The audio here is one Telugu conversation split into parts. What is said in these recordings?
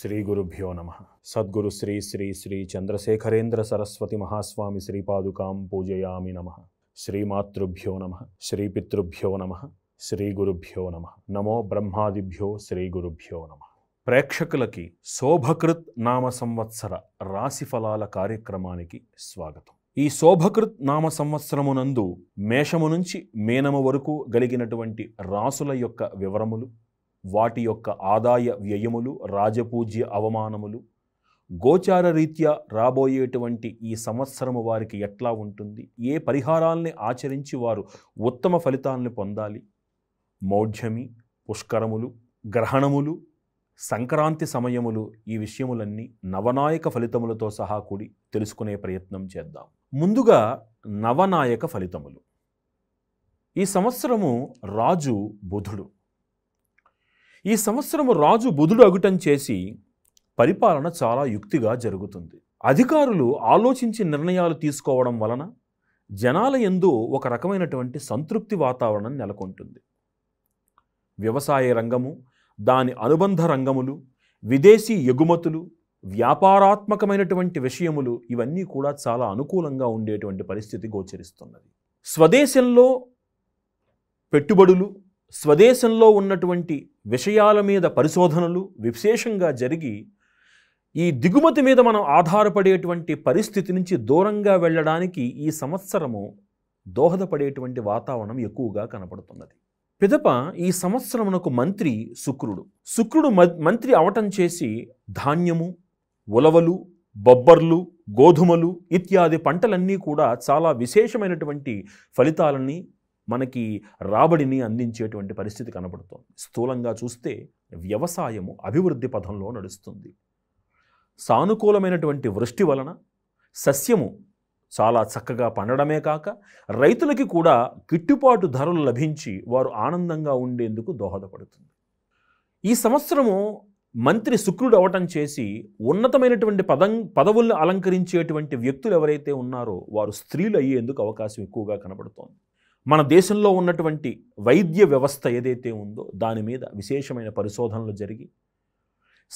శ్రీ గురుభ్యో నమ సద్గురు శ్రీ శ్రీ శ్రీ చంద్రశేఖరేంద్ర సరస్వతి మహాస్వామి శ్రీపాదుకాం పూజయామి నమ శ్రీమాతృభ్యో నమ శ్రీపితృభ్యో నమ శ్రీ గురుభ్యో నమ నమో బ్రహ్మాదిభ్యో శ్రీ గురుభ్యో నమ ప్రేక్షకులకి శోభకృత్ నామ సంవత్సర రాశి ఫలాల కార్యక్రమానికి స్వాగతం ఈ శోభకృత్ నామ సంవత్సరమునందు మేషము నుంచి మేనము వరకు గలిగినటువంటి రాసుల యొక్క వివరములు వాటి యొక్క ఆదాయ వ్యయములు రాజపూజ్య అవమానములు గోచార రీత్యా రాబోయేటువంటి ఈ సంవత్సరము వారికి ఎట్లా ఉంటుంది ఏ పరిహారాల్ని ఆచరించి వారు ఉత్తమ ఫలితాలను పొందాలి మౌఢ్యమి పుష్కరములు గ్రహణములు సంక్రాంతి సమయములు ఈ విషయములన్నీ నవనాయక ఫలితములతో సహా కూడి తెలుసుకునే ప్రయత్నం చేద్దాం ముందుగా నవనాయక ఫలితములు ఈ సంవత్సరము రాజు బుధుడు ఈ సంవత్సరము రాజు బుధుడు అగుటం చేసి పరిపాలన చాలా యుక్తిగా జరుగుతుంది అధికారులు ఆలోచించి నిర్ణయాలు తీసుకోవడం వలన జనాల ఎందు ఒక రకమైనటువంటి సంతృప్తి వాతావరణం నెలకొంటుంది వ్యవసాయ రంగము దాని అనుబంధ రంగములు విదేశీ ఎగుమతులు వ్యాపారాత్మకమైనటువంటి విషయములు ఇవన్నీ కూడా చాలా అనుకూలంగా ఉండేటువంటి పరిస్థితి గోచరిస్తున్నది స్వదేశంలో పెట్టుబడులు స్వదేశంలో ఉన్నటువంటి విషయాల మీద పరిశోధనలు విశేషంగా జరిగి ఈ దిగుమతి మీద మనం ఆధారపడేటువంటి పరిస్థితి నుంచి దూరంగా వెళ్ళడానికి ఈ సంవత్సరము దోహదపడేటువంటి వాతావరణం ఎక్కువగా కనపడుతున్నది పిదప ఈ సంవత్సరమునకు మంత్రి శుక్రుడు శుక్రుడు మంత్రి అవటం చేసి ధాన్యము ఉలవలు బొబ్బర్లు గోధుమలు ఇత్యాది పంటలన్నీ కూడా చాలా విశేషమైనటువంటి ఫలితాలని మనకి రాబడిని అందించేటువంటి పరిస్థితి కనబడుతోంది స్థూలంగా చూస్తే వ్యవసాయము అభివృద్ధి పథంలో నడుస్తుంది సానుకూలమైనటువంటి వృష్టి వలన సస్యము చాలా చక్కగా పండడమే కాక రైతులకి కూడా గిట్టుబాటు ధరలు లభించి వారు ఆనందంగా ఉండేందుకు దోహదపడుతుంది ఈ సంవత్సరము మంత్రి శుక్రుడు అవటం చేసి ఉన్నతమైనటువంటి పదం పదవులను అలంకరించేటువంటి వ్యక్తులు ఎవరైతే ఉన్నారో వారు స్త్రీలు అయ్యేందుకు అవకాశం ఎక్కువగా కనబడుతోంది మన దేశంలో ఉన్నటువంటి వైద్య వ్యవస్థ ఏదైతే ఉందో దాని మీద విశేషమైన పరిశోధనలు జరిగి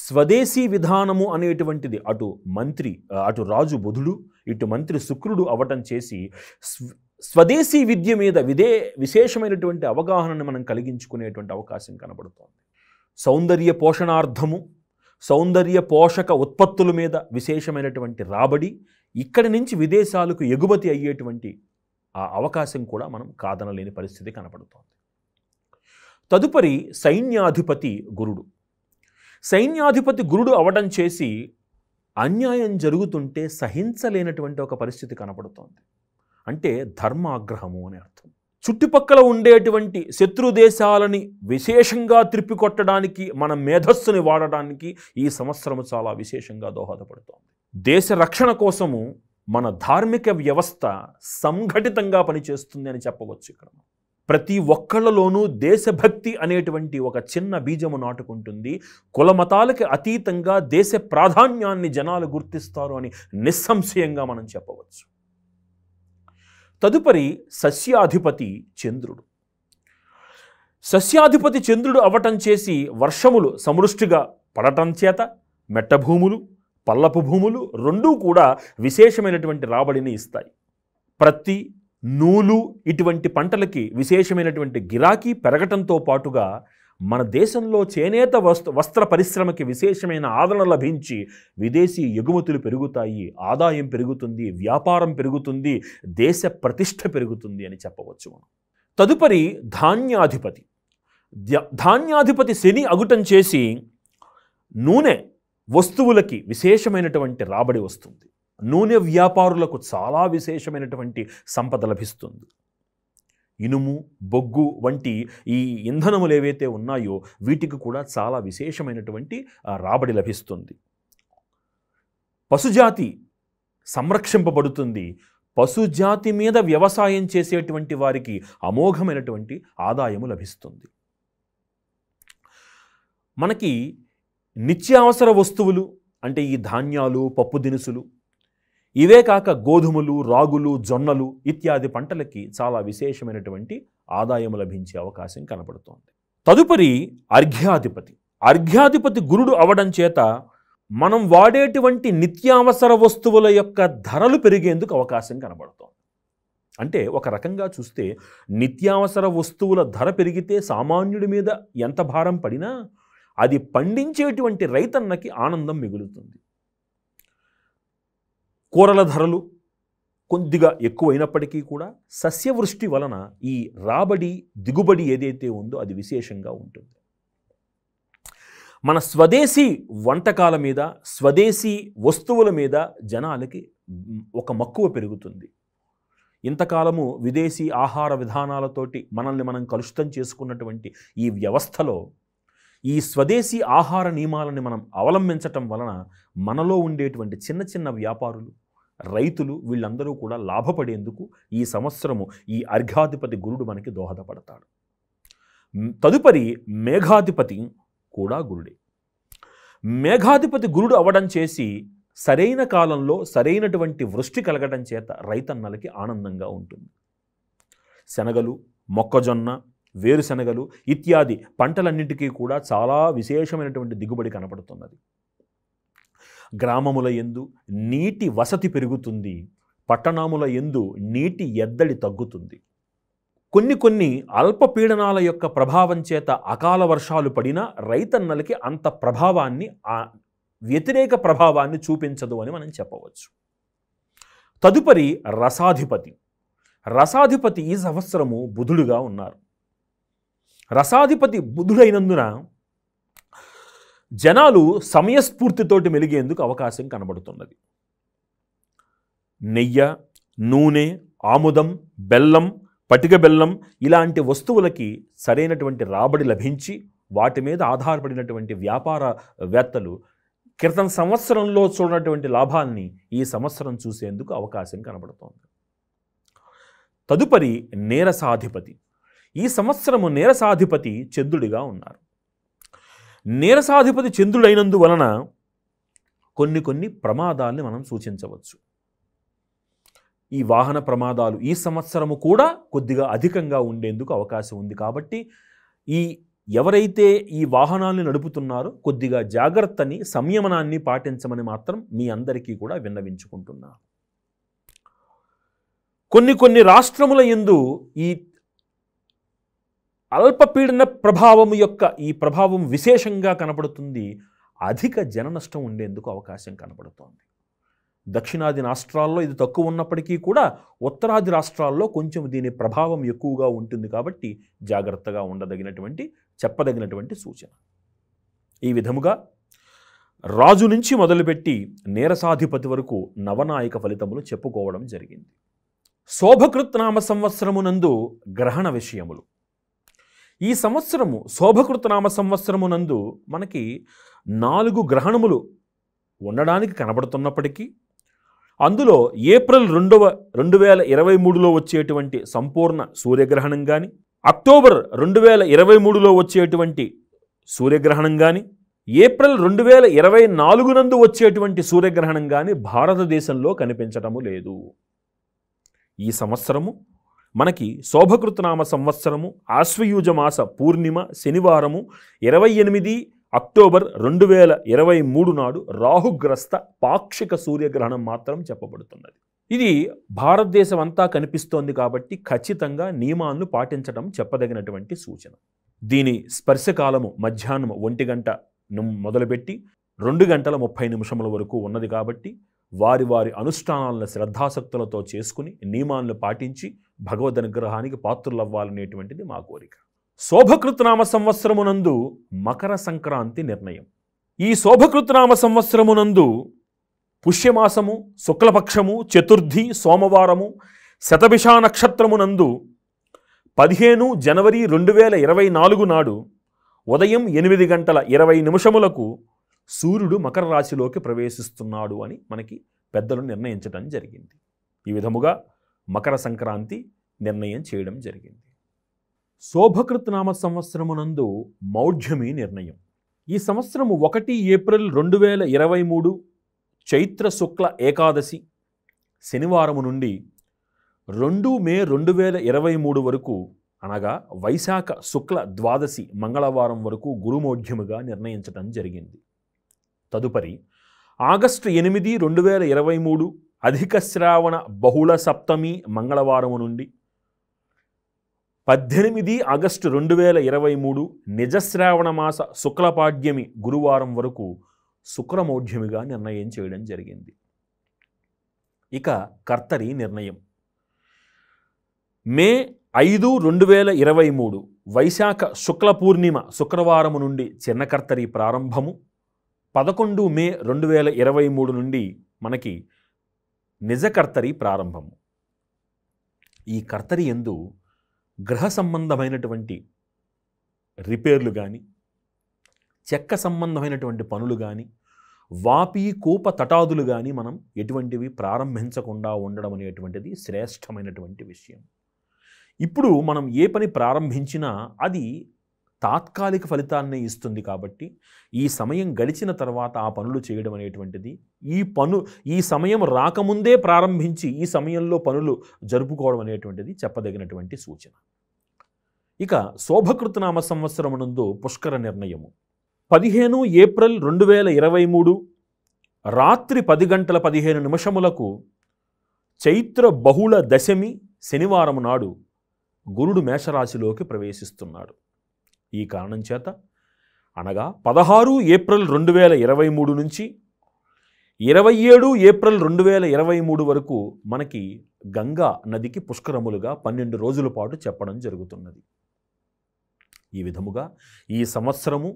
స్వదేశీ విధానము అనేటువంటిది అటు మంత్రి అటు రాజు బుధుడు ఇటు మంత్రి శుక్రుడు అవటం చేసి స్వదేశీ విద్య మీద విదే విశేషమైనటువంటి అవగాహనను మనం కలిగించుకునేటువంటి అవకాశం కనబడుతోంది సౌందర్య పోషణార్థము సౌందర్య పోషక ఉత్పత్తుల మీద విశేషమైనటువంటి రాబడి ఇక్కడి నుంచి విదేశాలకు ఎగుమతి అయ్యేటువంటి ఆ అవకాశం కూడా మనం కాదనలేని పరిస్థితి కనపడుతోంది తదుపరి సైన్యాధిపతి గురుడు సైన్యాధిపతి గురుడు అవడం చేసి అన్యాయం జరుగుతుంటే సహించలేనటువంటి ఒక పరిస్థితి కనపడుతోంది అంటే ధర్మాగ్రహము అని అర్థం చుట్టుపక్కల ఉండేటువంటి శత్రు దేశాలని విశేషంగా త్రిప్పికొట్టడానికి మన మేధస్సుని వాడడానికి ఈ సంవత్సరం చాలా విశేషంగా దోహదపడుతోంది దేశ రక్షణ కోసము మన ధార్మిక వ్యవస్థ సంఘటితంగా పనిచేస్తుంది అని చెప్పవచ్చు ఇక్కడ ప్రతి ఒక్కళ్ళలోనూ దేశభక్తి అనేటువంటి ఒక చిన్న బీజము నాటుకుంటుంది కులమతాలకి అతీతంగా దేశ ప్రాధాన్యాన్ని జనాలు గుర్తిస్తారు అని నిస్సంశయంగా మనం చెప్పవచ్చు తదుపరి సస్యాధిపతి చంద్రుడు సస్యాధిపతి చంద్రుడు అవటం చేసి వర్షములు సమృష్టిగా పడటం చేత మెట్టభూములు పల్లపు భూములు రెండూ కూడా విశేషమైనటువంటి రాబడిని ఇస్తాయి ప్రతి నూలు ఇటువంటి పంటలకి విశేషమైనటువంటి గిరాకీ పెరగటంతో పాటుగా మన దేశంలో చేనేత వస్త్ర వస్త్ర పరిశ్రమకి విశేషమైన ఆదరణ లభించి విదేశీ ఎగుమతులు పెరుగుతాయి ఆదాయం పెరుగుతుంది వ్యాపారం పెరుగుతుంది దేశ ప్రతిష్ట పెరుగుతుంది అని చెప్పవచ్చు మనం తదుపరి ధాన్యాధిపతి ధాన్యాధిపతి శని అగుటం చేసి నూనె వస్తువులకి విశేషమైనటువంటి రాబడి వస్తుంది నూనె వ్యాపారులకు చాలా విశేషమైనటువంటి సంపద లభిస్తుంది ఇనుము బొగ్గు వంటి ఈ ఇంధనములు ఏవైతే ఉన్నాయో వీటికి కూడా చాలా విశేషమైనటువంటి రాబడి లభిస్తుంది పశుజాతి సంరక్షింపబడుతుంది పశుజాతి మీద వ్యవసాయం చేసేటువంటి వారికి అమోఘమైనటువంటి ఆదాయము లభిస్తుంది మనకి నిత్యావసర వస్తువులు అంటే ఈ ధాన్యాలు పప్పు దినుసులు ఇవే కాక గోధుమలు రాగులు జొన్నలు ఇత్యాది పంటలకి చాలా విశేషమైనటువంటి ఆదాయం లభించే అవకాశం కనపడుతోంది తదుపరి అర్ఘ్యాధిపతి అర్ఘ్యాధిపతి గురుడు అవడం చేత మనం వాడేటువంటి నిత్యావసర వస్తువుల యొక్క ధరలు పెరిగేందుకు అవకాశం కనబడుతోంది అంటే ఒక రకంగా చూస్తే నిత్యావసర వస్తువుల ధర పెరిగితే సామాన్యుడి మీద ఎంత భారం పడినా అది పండించేటువంటి రైతన్నకి ఆనందం మిగులుతుంది కూరల ధరలు కొద్దిగా ఎక్కువైనప్పటికీ కూడా సస్యవృష్టి వలన ఈ రాబడి దిగుబడి ఏదైతే ఉందో అది విశేషంగా ఉంటుంది మన స్వదేశీ వంటకాల మీద స్వదేశీ వస్తువుల మీద జనాలకి ఒక మక్కువ పెరుగుతుంది ఇంతకాలము విదేశీ ఆహార విధానాలతోటి మనల్ని మనం కలుషితం చేసుకున్నటువంటి ఈ వ్యవస్థలో ఈ స్వదేశీ ఆహార నియమాలని మనం అవలంబించటం వలన మనలో ఉండేటువంటి చిన్న చిన్న వ్యాపారులు రైతులు వీళ్ళందరూ కూడా లాభపడేందుకు ఈ సంవత్సరము ఈ అర్ఘాధిపతి గురుడు మనకి దోహదపడతాడు తదుపరి మేఘాధిపతి కూడా గురుడే మేఘాధిపతి గురుడు అవడం చేసి సరైన కాలంలో సరైనటువంటి వృష్టి కలగడం చేత రైతన్నలకి ఆనందంగా ఉంటుంది శనగలు మొక్కజొన్న వేరుశనగలు ఇత్యాది పంటలన్నింటికీ కూడా చాలా విశేషమైనటువంటి దిగుబడి కనపడుతున్నది గ్రామముల ఎందు నీటి వసతి పెరుగుతుంది పట్టణముల ఎందు నీటి ఎద్దడి తగ్గుతుంది కొన్ని కొన్ని అల్పపీడనాల యొక్క ప్రభావం చేత అకాల వర్షాలు పడినా రైతన్నలకి అంత ప్రభావాన్ని వ్యతిరేక ప్రభావాన్ని చూపించదు అని మనం చెప్పవచ్చు తదుపరి రసాధిపతి రసాధిపతి ఈ సంవత్సరము బుధుడుగా ఉన్నారు రసాధిపతి బుధుడైనందున జనాలు సమయస్ఫూర్తితోటి మెలిగేందుకు అవకాశం కనబడుతున్నది నెయ్య నూనె ఆముదం బెల్లం పటిక బెల్లం ఇలాంటి వస్తువులకి సరైనటువంటి రాబడి లభించి వాటి మీద ఆధారపడినటువంటి వ్యాపారవేత్తలు క్రితం సంవత్సరంలో చూడనటువంటి లాభాన్ని ఈ సంవత్సరం చూసేందుకు అవకాశం కనబడుతోంది తదుపరి నేరసాధిపతి ఈ సంవత్సరము నీరసాధిపతి చంద్రుడిగా ఉన్నారు నీరసాధిపతి చంద్రుడైనందువలన కొన్ని కొన్ని ప్రమాదాల్ని మనం సూచించవచ్చు ఈ వాహన ప్రమాదాలు ఈ సంవత్సరము కూడా కొద్దిగా అధికంగా ఉండేందుకు అవకాశం ఉంది కాబట్టి ఈ ఎవరైతే ఈ వాహనాల్ని నడుపుతున్నారో కొద్దిగా జాగ్రత్తని సంయమనాన్ని పాటించమని మాత్రం మీ అందరికీ కూడా విన్నవించుకుంటున్నా కొన్ని కొన్ని రాష్ట్రముల ఎందు ఈ అల్పపీడన ప్రభావం యొక్క ఈ ప్రభావం విశేషంగా కనపడుతుంది అధిక జన నష్టం ఉండేందుకు అవకాశం కనపడుతోంది దక్షిణాది రాష్ట్రాల్లో ఇది తక్కువ ఉన్నప్పటికీ కూడా ఉత్తరాది రాష్ట్రాల్లో కొంచెం దీని ప్రభావం ఎక్కువగా ఉంటుంది కాబట్టి జాగ్రత్తగా ఉండదగినటువంటి చెప్పదగినటువంటి సూచన ఈ విధముగా రాజు నుంచి మొదలుపెట్టి నేరసాధిపతి వరకు నవనాయక ఫలితములు చెప్పుకోవడం జరిగింది శోభకృత్ నామ సంవత్సరమునందు గ్రహణ విషయములు ఈ సంవత్సరము శోభకృతనామ సంవత్సరమునందు మనకి నాలుగు గ్రహణములు ఉండడానికి కనబడుతున్నప్పటికీ అందులో ఏప్రిల్ రెండవ రెండు వేల ఇరవై మూడులో వచ్చేటువంటి సంపూర్ణ సూర్యగ్రహణం కానీ అక్టోబర్ రెండు వేల ఇరవై మూడులో వచ్చేటువంటి సూర్యగ్రహణం కానీ ఏప్రిల్ రెండు వేల ఇరవై నాలుగు నందు వచ్చేటువంటి సూర్యగ్రహణం కానీ భారతదేశంలో కనిపించటము లేదు ఈ సంవత్సరము మనకి శోభకృతనామ సంవత్సరము ఆశ్వయూజమాస మాస పూర్ణిమ శనివారము ఇరవై ఎనిమిది అక్టోబర్ రెండు వేల ఇరవై మూడు నాడు రాహుగ్రస్త పాక్షిక సూర్యగ్రహణం మాత్రం చెప్పబడుతున్నది ఇది భారతదేశం అంతా కనిపిస్తోంది కాబట్టి ఖచ్చితంగా నియమాలను పాటించడం చెప్పదగినటువంటి సూచన దీని స్పర్శకాలము మధ్యాహ్నం ఒంటి గంట మొదలుపెట్టి రెండు గంటల ముప్పై నిమిషముల వరకు ఉన్నది కాబట్టి వారి వారి అనుష్ఠానాలను శ్రద్ధాసక్తులతో చేసుకుని నియమాలను పాటించి భగవద్ అనుగ్రహానికి పాత్రులవ్వాలనేటువంటిది మా కోరిక శోభకృతనామ సంవత్సరమునందు మకర సంక్రాంతి నిర్ణయం ఈ శోభకృతనామ సంవత్సరమునందు పుష్యమాసము శుక్లపక్షము చతుర్థి సోమవారము శతభిషా నక్షత్రమునందు పదిహేను జనవరి రెండు వేల ఇరవై నాలుగు నాడు ఉదయం ఎనిమిది గంటల ఇరవై నిమిషములకు సూర్యుడు మకర రాశిలోకి ప్రవేశిస్తున్నాడు అని మనకి పెద్దలు నిర్ణయించడం జరిగింది ఈ విధముగా మకర సంక్రాంతి నిర్ణయం చేయడం జరిగింది శోభకృతనామ సంవత్సరమునందు మౌఢ్యమి నిర్ణయం ఈ సంవత్సరము ఒకటి ఏప్రిల్ రెండు వేల ఇరవై మూడు చైత్ర శుక్ల ఏకాదశి శనివారము నుండి రెండు మే రెండు వేల ఇరవై మూడు వరకు అనగా వైశాఖ శుక్ల ద్వాదశి మంగళవారం వరకు గురుమౌఢ్యముగా నిర్ణయించడం జరిగింది తదుపరి ఆగస్టు ఎనిమిది రెండు వేల ఇరవై మూడు అధిక శ్రావణ బహుళ సప్తమి మంగళవారము నుండి పద్దెనిమిది ఆగస్టు రెండు వేల ఇరవై మూడు నిజశ్రావణ మాస శుక్లపాడ్యమి గురువారం వరకు శుక్రమౌఢ్యమిగా నిర్ణయం చేయడం జరిగింది ఇక కర్తరి నిర్ణయం మే ఐదు రెండు వేల ఇరవై మూడు వైశాఖ శుక్ల పూర్ణిమ శుక్రవారము నుండి చిన్న కర్తరి ప్రారంభము పదకొండు మే రెండు వేల ఇరవై మూడు నుండి మనకి నిజకర్తరి ప్రారంభం ఈ కర్తరి ఎందు గ్రహ సంబంధమైనటువంటి రిపేర్లు కానీ చెక్క సంబంధమైనటువంటి పనులు కానీ వాపి కూప తటాదులు కానీ మనం ఎటువంటివి ప్రారంభించకుండా ఉండడం అనేటువంటిది శ్రేష్టమైనటువంటి విషయం ఇప్పుడు మనం ఏ పని ప్రారంభించినా అది తాత్కాలిక ఫలితాన్ని ఇస్తుంది కాబట్టి ఈ సమయం గడిచిన తర్వాత ఆ పనులు చేయడం అనేటువంటిది ఈ పను ఈ సమయం రాకముందే ప్రారంభించి ఈ సమయంలో పనులు జరుపుకోవడం అనేటువంటిది చెప్పదగినటువంటి సూచన ఇక శోభకృతనామ నందు పుష్కర నిర్ణయము పదిహేను ఏప్రిల్ రెండు వేల ఇరవై మూడు రాత్రి పది గంటల పదిహేను నిమిషములకు చైత్ర బహుళ దశమి శనివారం నాడు గురుడు మేషరాశిలోకి ప్రవేశిస్తున్నాడు ఈ కారణం చేత అనగా పదహారు ఏప్రిల్ రెండు వేల ఇరవై మూడు నుంచి ఇరవై ఏడు ఏప్రిల్ రెండు వేల ఇరవై మూడు వరకు మనకి గంగా నదికి పుష్కరములుగా పన్నెండు రోజుల పాటు చెప్పడం జరుగుతున్నది ఈ విధముగా ఈ సంవత్సరము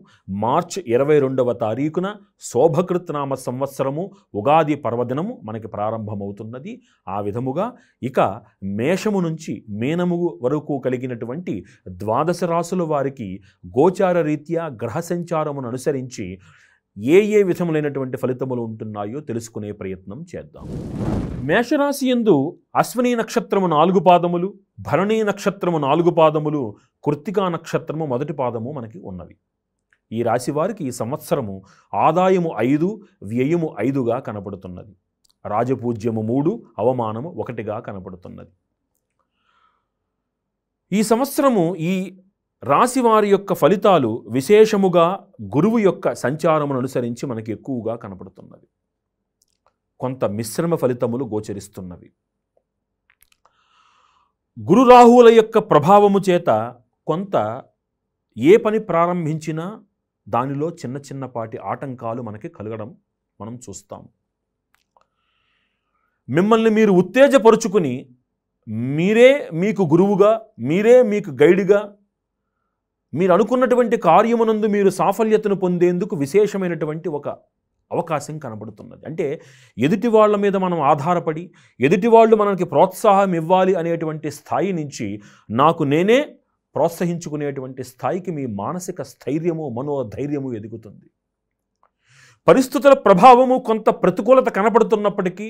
మార్చ్ ఇరవై రెండవ తారీఖున శోభకృత్నామ సంవత్సరము ఉగాది పర్వదినము మనకి ప్రారంభమవుతున్నది ఆ విధముగా ఇక మేషము నుంచి మేనము వరకు కలిగినటువంటి ద్వాదశ రాసుల వారికి గోచార రీత్యా గ్రహ సంచారమును అనుసరించి ఏ ఏ విధములైనటువంటి ఫలితములు ఉంటున్నాయో తెలుసుకునే ప్రయత్నం చేద్దాం మేషరాశి ఎందు అశ్విని నక్షత్రము నాలుగు పాదములు భరణి నక్షత్రము నాలుగు పాదములు కృత్తికా నక్షత్రము మొదటి పాదము మనకి ఉన్నవి ఈ రాశి వారికి ఈ సంవత్సరము ఆదాయము ఐదు వ్యయము ఐదుగా కనపడుతున్నది రాజపూజ్యము మూడు అవమానము ఒకటిగా కనపడుతున్నది ఈ సంవత్సరము ఈ రాశి వారి యొక్క ఫలితాలు విశేషముగా గురువు యొక్క సంచారమును అనుసరించి మనకి ఎక్కువగా కనపడుతున్నది కొంత మిశ్రమ ఫలితములు గోచరిస్తున్నవి గురు రాహువుల యొక్క ప్రభావము చేత కొంత ఏ పని ప్రారంభించినా దానిలో చిన్న చిన్నపాటి ఆటంకాలు మనకి కలగడం మనం చూస్తాం మిమ్మల్ని మీరు ఉత్తేజపరుచుకుని మీరే మీకు గురువుగా మీరే మీకు గైడ్గా మీరు అనుకున్నటువంటి కార్యమునందు మీరు సాఫల్యతను పొందేందుకు విశేషమైనటువంటి ఒక అవకాశం కనబడుతున్నది అంటే ఎదుటి వాళ్ళ మీద మనం ఆధారపడి ఎదుటి వాళ్ళు మనకి ప్రోత్సాహం ఇవ్వాలి అనేటువంటి స్థాయి నుంచి నాకు నేనే ప్రోత్సహించుకునేటువంటి స్థాయికి మీ మానసిక స్థైర్యము మనోధైర్యము ఎదుగుతుంది పరిస్థితుల ప్రభావము కొంత ప్రతికూలత కనపడుతున్నప్పటికీ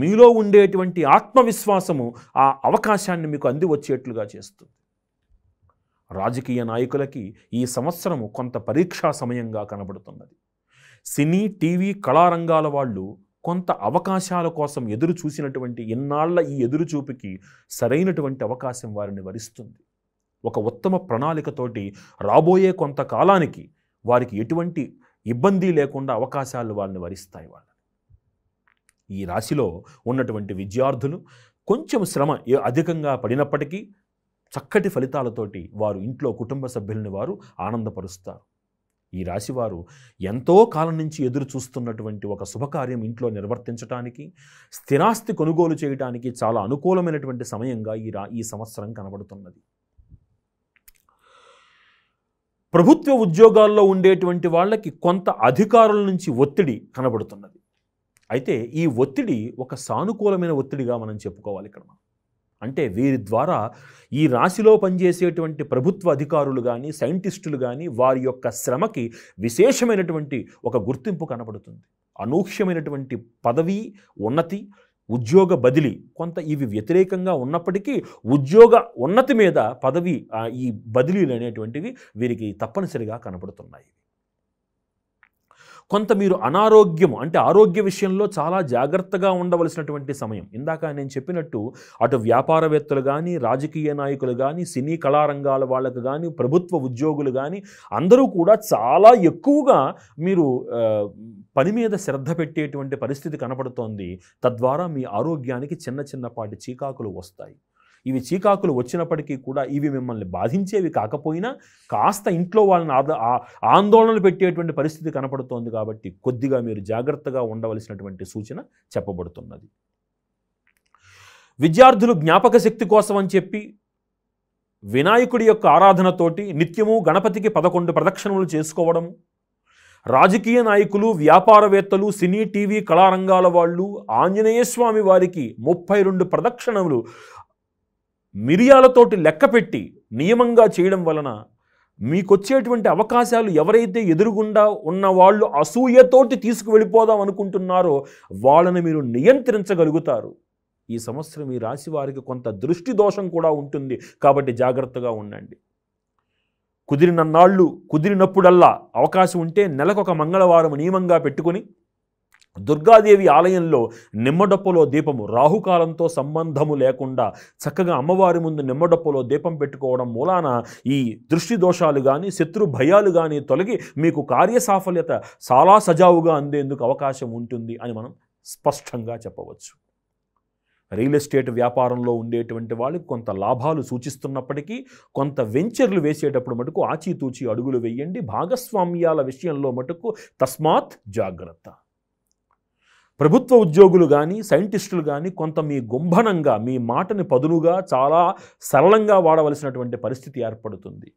మీలో ఉండేటువంటి ఆత్మవిశ్వాసము ఆ అవకాశాన్ని మీకు అంది వచ్చేట్లుగా చేస్తుంది రాజకీయ నాయకులకి ఈ సంవత్సరము కొంత పరీక్షా సమయంగా కనబడుతున్నది సినీ టీవీ కళారంగాల వాళ్ళు కొంత అవకాశాల కోసం ఎదురు చూసినటువంటి ఇన్నాళ్ల ఈ ఎదురు చూపుకి సరైనటువంటి అవకాశం వారిని వరిస్తుంది ఒక ఉత్తమ ప్రణాళికతోటి రాబోయే కొంతకాలానికి వారికి ఎటువంటి ఇబ్బంది లేకుండా అవకాశాలు వారిని వరిస్తాయి వాళ్ళు ఈ రాశిలో ఉన్నటువంటి విద్యార్థులు కొంచెం శ్రమ అధికంగా పడినప్పటికీ చక్కటి ఫలితాలతోటి వారు ఇంట్లో కుటుంబ సభ్యులని వారు ఆనందపరుస్తారు ఈ రాశివారు ఎంతో కాలం నుంచి ఎదురు చూస్తున్నటువంటి ఒక శుభకార్యం ఇంట్లో నిర్వర్తించడానికి స్థిరాస్తి కొనుగోలు చేయడానికి చాలా అనుకూలమైనటువంటి సమయంగా ఈ రా ఈ సంవత్సరం కనబడుతున్నది ప్రభుత్వ ఉద్యోగాల్లో ఉండేటువంటి వాళ్ళకి కొంత అధికారుల నుంచి ఒత్తిడి కనబడుతున్నది అయితే ఈ ఒత్తిడి ఒక సానుకూలమైన ఒత్తిడిగా మనం చెప్పుకోవాలి ఇక్కడ మనం అంటే వీరి ద్వారా ఈ రాశిలో పనిచేసేటువంటి ప్రభుత్వ అధికారులు కానీ సైంటిస్టులు కానీ వారి యొక్క శ్రమకి విశేషమైనటువంటి ఒక గుర్తింపు కనబడుతుంది అనూహ్యమైనటువంటి పదవి ఉన్నతి ఉద్యోగ బదిలీ కొంత ఇవి వ్యతిరేకంగా ఉన్నప్పటికీ ఉద్యోగ ఉన్నతి మీద పదవి ఈ బదిలీలు అనేటువంటివి వీరికి తప్పనిసరిగా కనబడుతున్నాయి కొంత మీరు అనారోగ్యము అంటే ఆరోగ్య విషయంలో చాలా జాగ్రత్తగా ఉండవలసినటువంటి సమయం ఇందాక నేను చెప్పినట్టు అటు వ్యాపారవేత్తలు కానీ రాజకీయ నాయకులు కానీ సినీ కళారంగాల వాళ్ళకు కానీ ప్రభుత్వ ఉద్యోగులు కానీ అందరూ కూడా చాలా ఎక్కువగా మీరు పని మీద శ్రద్ధ పెట్టేటువంటి పరిస్థితి కనపడుతోంది తద్వారా మీ ఆరోగ్యానికి చిన్న చిన్నపాటి చీకాకులు వస్తాయి ఇవి చీకాకులు వచ్చినప్పటికీ కూడా ఇవి మిమ్మల్ని బాధించేవి కాకపోయినా కాస్త ఇంట్లో వాళ్ళని ఆద ఆందోళనలు పెట్టేటువంటి పరిస్థితి కనపడుతోంది కాబట్టి కొద్దిగా మీరు జాగ్రత్తగా ఉండవలసినటువంటి సూచన చెప్పబడుతున్నది విద్యార్థులు జ్ఞాపక శక్తి కోసం అని చెప్పి వినాయకుడి యొక్క ఆరాధనతోటి నిత్యము గణపతికి పదకొండు ప్రదక్షిణలు చేసుకోవడం రాజకీయ నాయకులు వ్యాపారవేత్తలు సినీ టీవీ కళారంగాల వాళ్ళు ఆంజనేయ స్వామి వారికి ముప్పై రెండు ప్రదక్షిణములు మిరియాలతోటి లెక్కపెట్టి నియమంగా చేయడం వలన మీకొచ్చేటువంటి అవకాశాలు ఎవరైతే ఎదురుగుండా ఉన్న వాళ్ళు అసూయతోటి తీసుకువెళ్ళిపోదాం అనుకుంటున్నారో వాళ్ళని మీరు నియంత్రించగలుగుతారు ఈ సంవత్సరం మీ రాశి వారికి కొంత దృష్టి దోషం కూడా ఉంటుంది కాబట్టి జాగ్రత్తగా ఉండండి కుదిరినన్నాళ్ళు కుదిరినప్పుడల్లా అవకాశం ఉంటే నెలకొక మంగళవారం నియమంగా పెట్టుకుని దుర్గాదేవి ఆలయంలో నిమ్మడప్పులో దీపము రాహుకాలంతో సంబంధము లేకుండా చక్కగా అమ్మవారి ముందు నిమ్మడప్పులో దీపం పెట్టుకోవడం మూలాన ఈ దృష్టి దోషాలు కానీ శత్రు భయాలు కానీ తొలగి మీకు కార్యసాఫల్యత చాలా సజావుగా అందేందుకు అవకాశం ఉంటుంది అని మనం స్పష్టంగా చెప్పవచ్చు రియల్ ఎస్టేట్ వ్యాపారంలో ఉండేటువంటి వాళ్ళకి కొంత లాభాలు సూచిస్తున్నప్పటికీ కొంత వెంచర్లు వేసేటప్పుడు మటుకు ఆచితూచి అడుగులు వేయండి భాగస్వామ్యాల విషయంలో మటుకు తస్మాత్ జాగ్రత్త ప్రభుత్వ ఉద్యోగులు కానీ సైంటిస్టులు కానీ కొంత మీ గుంభనంగా మీ మాటని పదునుగా చాలా సరళంగా వాడవలసినటువంటి పరిస్థితి ఏర్పడుతుంది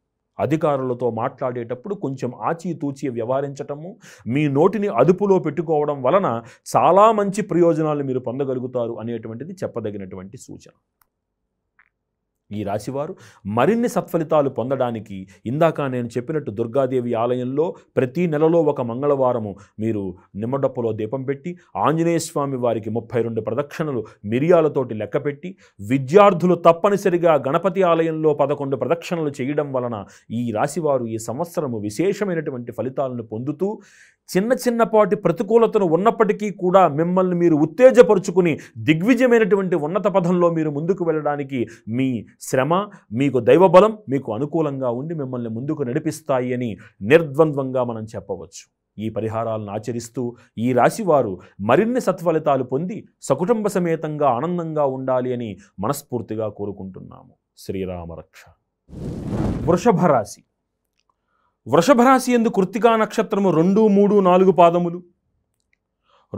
అధికారులతో మాట్లాడేటప్పుడు కొంచెం ఆచితూచి వ్యవహరించటము మీ నోటిని అదుపులో పెట్టుకోవడం వలన చాలా మంచి ప్రయోజనాలు మీరు పొందగలుగుతారు అనేటువంటిది చెప్పదగినటువంటి సూచన ఈ రాశివారు మరిన్ని సత్ఫలితాలు పొందడానికి ఇందాక నేను చెప్పినట్టు దుర్గాదేవి ఆలయంలో ప్రతి నెలలో ఒక మంగళవారము మీరు నిమ్మడప్పులో దీపం పెట్టి ఆంజనేయ స్వామి వారికి ముప్పై రెండు ప్రదక్షిణలు మిరియాలతోటి లెక్కపెట్టి విద్యార్థులు తప్పనిసరిగా గణపతి ఆలయంలో పదకొండు ప్రదక్షిణలు చేయడం వలన ఈ రాశివారు ఈ సంవత్సరము విశేషమైనటువంటి ఫలితాలను పొందుతూ చిన్న చిన్నపాటి ప్రతికూలతను ఉన్నప్పటికీ కూడా మిమ్మల్ని మీరు ఉత్తేజపరుచుకుని దిగ్విజయమైనటువంటి ఉన్నత పదంలో మీరు ముందుకు వెళ్ళడానికి మీ శ్రమ మీకు దైవబలం మీకు అనుకూలంగా ఉండి మిమ్మల్ని ముందుకు నడిపిస్తాయి అని నిర్ద్వంద్వంగా మనం చెప్పవచ్చు ఈ పరిహారాలను ఆచరిస్తూ ఈ రాశివారు మరిన్ని సత్ఫలితాలు పొంది సకుటుంబ సమేతంగా ఆనందంగా ఉండాలి అని మనస్ఫూర్తిగా కోరుకుంటున్నాము శ్రీరామరక్ష వృషభ రాశి వృషభరాశి ఎందు కృత్తికా నక్షత్రము రెండు మూడు నాలుగు పాదములు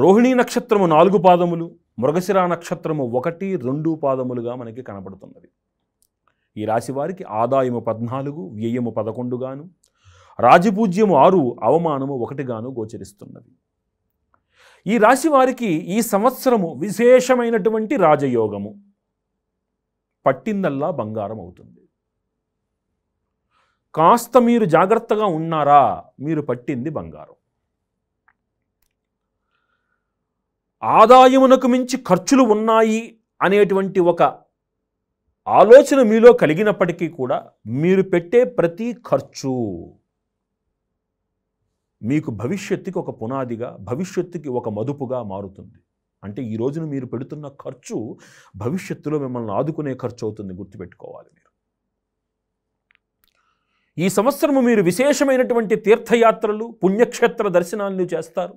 రోహిణీ నక్షత్రము నాలుగు పాదములు మృగశిర నక్షత్రము ఒకటి రెండు పాదములుగా మనకి కనబడుతున్నది ఈ రాశి వారికి ఆదాయము పద్నాలుగు వ్యయము పదకొండుగాను రాజపూజ్యము ఆరు అవమానము ఒకటిగాను గోచరిస్తున్నది ఈ రాశి వారికి ఈ సంవత్సరము విశేషమైనటువంటి రాజయోగము పట్టిందల్లా బంగారం అవుతుంది కాస్త మీరు జాగ్రత్తగా ఉన్నారా మీరు పట్టింది బంగారం ఆదాయమునకు మించి ఖర్చులు ఉన్నాయి అనేటువంటి ఒక ఆలోచన మీలో కలిగినప్పటికీ కూడా మీరు పెట్టే ప్రతి ఖర్చు మీకు భవిష్యత్తుకి ఒక పునాదిగా భవిష్యత్తుకి ఒక మదుపుగా మారుతుంది అంటే ఈ రోజున మీరు పెడుతున్న ఖర్చు భవిష్యత్తులో మిమ్మల్ని ఆదుకునే ఖర్చు అవుతుంది గుర్తుపెట్టుకోవాలి ఈ సంవత్సరము మీరు విశేషమైనటువంటి తీర్థయాత్రలు పుణ్యక్షేత్ర దర్శనాలు చేస్తారు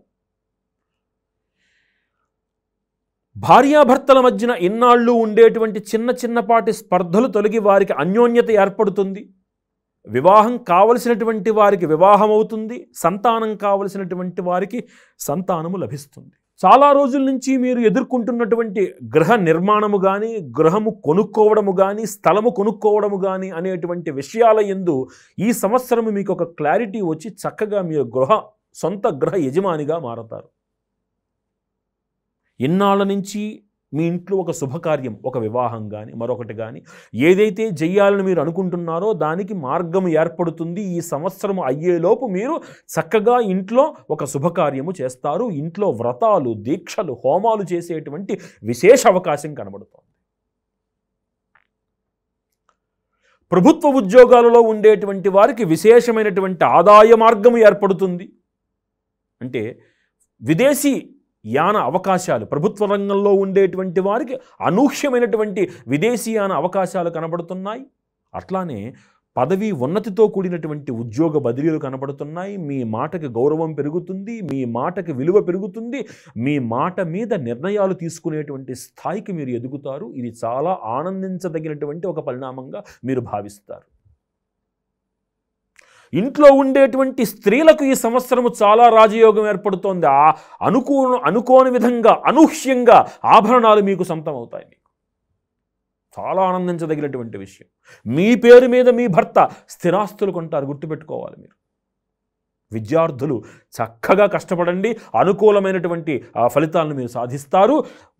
భార్యాభర్తల మధ్యన ఇన్నాళ్ళు ఉండేటువంటి చిన్న చిన్నపాటి స్పర్ధలు తొలగి వారికి అన్యోన్యత ఏర్పడుతుంది వివాహం కావలసినటువంటి వారికి వివాహం అవుతుంది సంతానం కావలసినటువంటి వారికి సంతానము లభిస్తుంది చాలా రోజుల నుంచి మీరు ఎదుర్కొంటున్నటువంటి గృహ నిర్మాణము కానీ గృహము కొనుక్కోవడము కానీ స్థలము కొనుక్కోవడము కానీ అనేటువంటి విషయాల ఎందు ఈ సంవత్సరం మీకు ఒక క్లారిటీ వచ్చి చక్కగా మీరు గృహ సొంత గృహ యజమానిగా మారతారు ఇన్నాళ్ళ నుంచి మీ ఇంట్లో ఒక శుభకార్యం ఒక వివాహం కానీ మరొకటి కానీ ఏదైతే చేయాలని మీరు అనుకుంటున్నారో దానికి మార్గం ఏర్పడుతుంది ఈ సంవత్సరం అయ్యేలోపు మీరు చక్కగా ఇంట్లో ఒక శుభకార్యము చేస్తారు ఇంట్లో వ్రతాలు దీక్షలు హోమాలు చేసేటువంటి విశేష అవకాశం కనబడుతోంది ప్రభుత్వ ఉద్యోగాలలో ఉండేటువంటి వారికి విశేషమైనటువంటి ఆదాయ మార్గం ఏర్పడుతుంది అంటే విదేశీ యాన అవకాశాలు ప్రభుత్వ రంగంలో ఉండేటువంటి వారికి అనూహ్యమైనటువంటి విదేశీయాన అవకాశాలు కనబడుతున్నాయి అట్లానే పదవి ఉన్నతితో కూడినటువంటి ఉద్యోగ బదిలీలు కనబడుతున్నాయి మీ మాటకి గౌరవం పెరుగుతుంది మీ మాటకి విలువ పెరుగుతుంది మీ మాట మీద నిర్ణయాలు తీసుకునేటువంటి స్థాయికి మీరు ఎదుగుతారు ఇది చాలా ఆనందించదగినటువంటి ఒక పరిణామంగా మీరు భావిస్తారు ఇంట్లో ఉండేటువంటి స్త్రీలకు ఈ సంవత్సరము చాలా రాజయోగం ఏర్పడుతోంది ఆ అనుకూ అనుకోని విధంగా అనూహ్యంగా ఆభరణాలు మీకు సొంతం అవుతాయి మీకు చాలా ఆనందించదగినటువంటి విషయం మీ పేరు మీద మీ భర్త స్థిరాస్తులు కొంటారు గుర్తుపెట్టుకోవాలి మీరు విద్యార్థులు చక్కగా కష్టపడండి అనుకూలమైనటువంటి ఫలితాలను మీరు సాధిస్తారు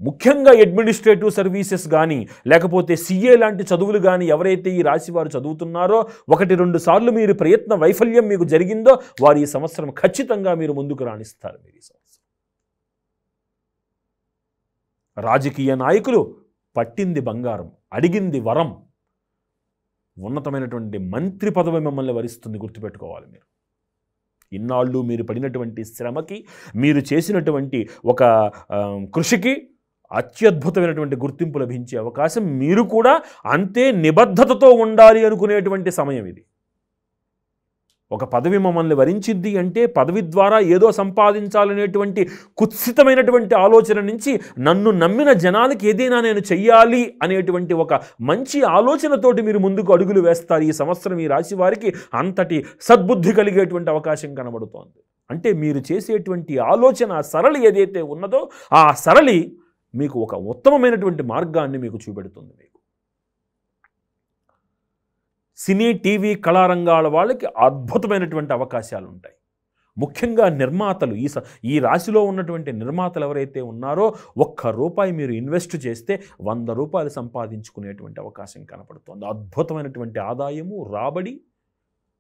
ముఖ్యంగా అడ్మినిస్ట్రేటివ్ సర్వీసెస్ కానీ లేకపోతే సీఏ లాంటి చదువులు కానీ ఎవరైతే ఈ రాశి వారు చదువుతున్నారో ఒకటి రెండు సార్లు మీరు ప్రయత్న వైఫల్యం మీకు జరిగిందో వారు ఈ సంవత్సరం ఖచ్చితంగా మీరు ముందుకు రాణిస్తారు మీరు ఈ సంవత్సరం రాజకీయ నాయకులు పట్టింది బంగారం అడిగింది వరం ఉన్నతమైనటువంటి మంత్రి పదవి మిమ్మల్ని వరిస్తుంది గుర్తుపెట్టుకోవాలి మీరు ఇన్నాళ్ళు మీరు పడినటువంటి శ్రమకి మీరు చేసినటువంటి ఒక కృషికి అత్యద్భుతమైనటువంటి గుర్తింపు లభించే అవకాశం మీరు కూడా అంతే నిబద్ధతతో ఉండాలి అనుకునేటువంటి సమయం ఇది ఒక పదవి మమ్మల్ని వరించిద్ది అంటే పదవి ద్వారా ఏదో సంపాదించాలనేటువంటి కుత్సితమైనటువంటి ఆలోచన నుంచి నన్ను నమ్మిన జనాలకి ఏదైనా నేను చెయ్యాలి అనేటువంటి ఒక మంచి ఆలోచనతోటి మీరు ముందుకు అడుగులు వేస్తారు ఈ సంవత్సరం ఈ రాశి వారికి అంతటి సద్బుద్ధి కలిగేటువంటి అవకాశం కనబడుతోంది అంటే మీరు చేసేటువంటి ఆలోచన సరళి ఏదైతే ఉన్నదో ఆ సరళి మీకు ఒక ఉత్తమమైనటువంటి మార్గాన్ని మీకు చూపెడుతుంది మీకు సినీ టీవీ కళారంగాల వాళ్ళకి అద్భుతమైనటువంటి అవకాశాలు ఉంటాయి ముఖ్యంగా నిర్మాతలు ఈ ఈ రాశిలో ఉన్నటువంటి నిర్మాతలు ఎవరైతే ఉన్నారో ఒక్క రూపాయి మీరు ఇన్వెస్ట్ చేస్తే వంద రూపాయలు సంపాదించుకునేటువంటి అవకాశం కనపడుతుంది అద్భుతమైనటువంటి ఆదాయము రాబడి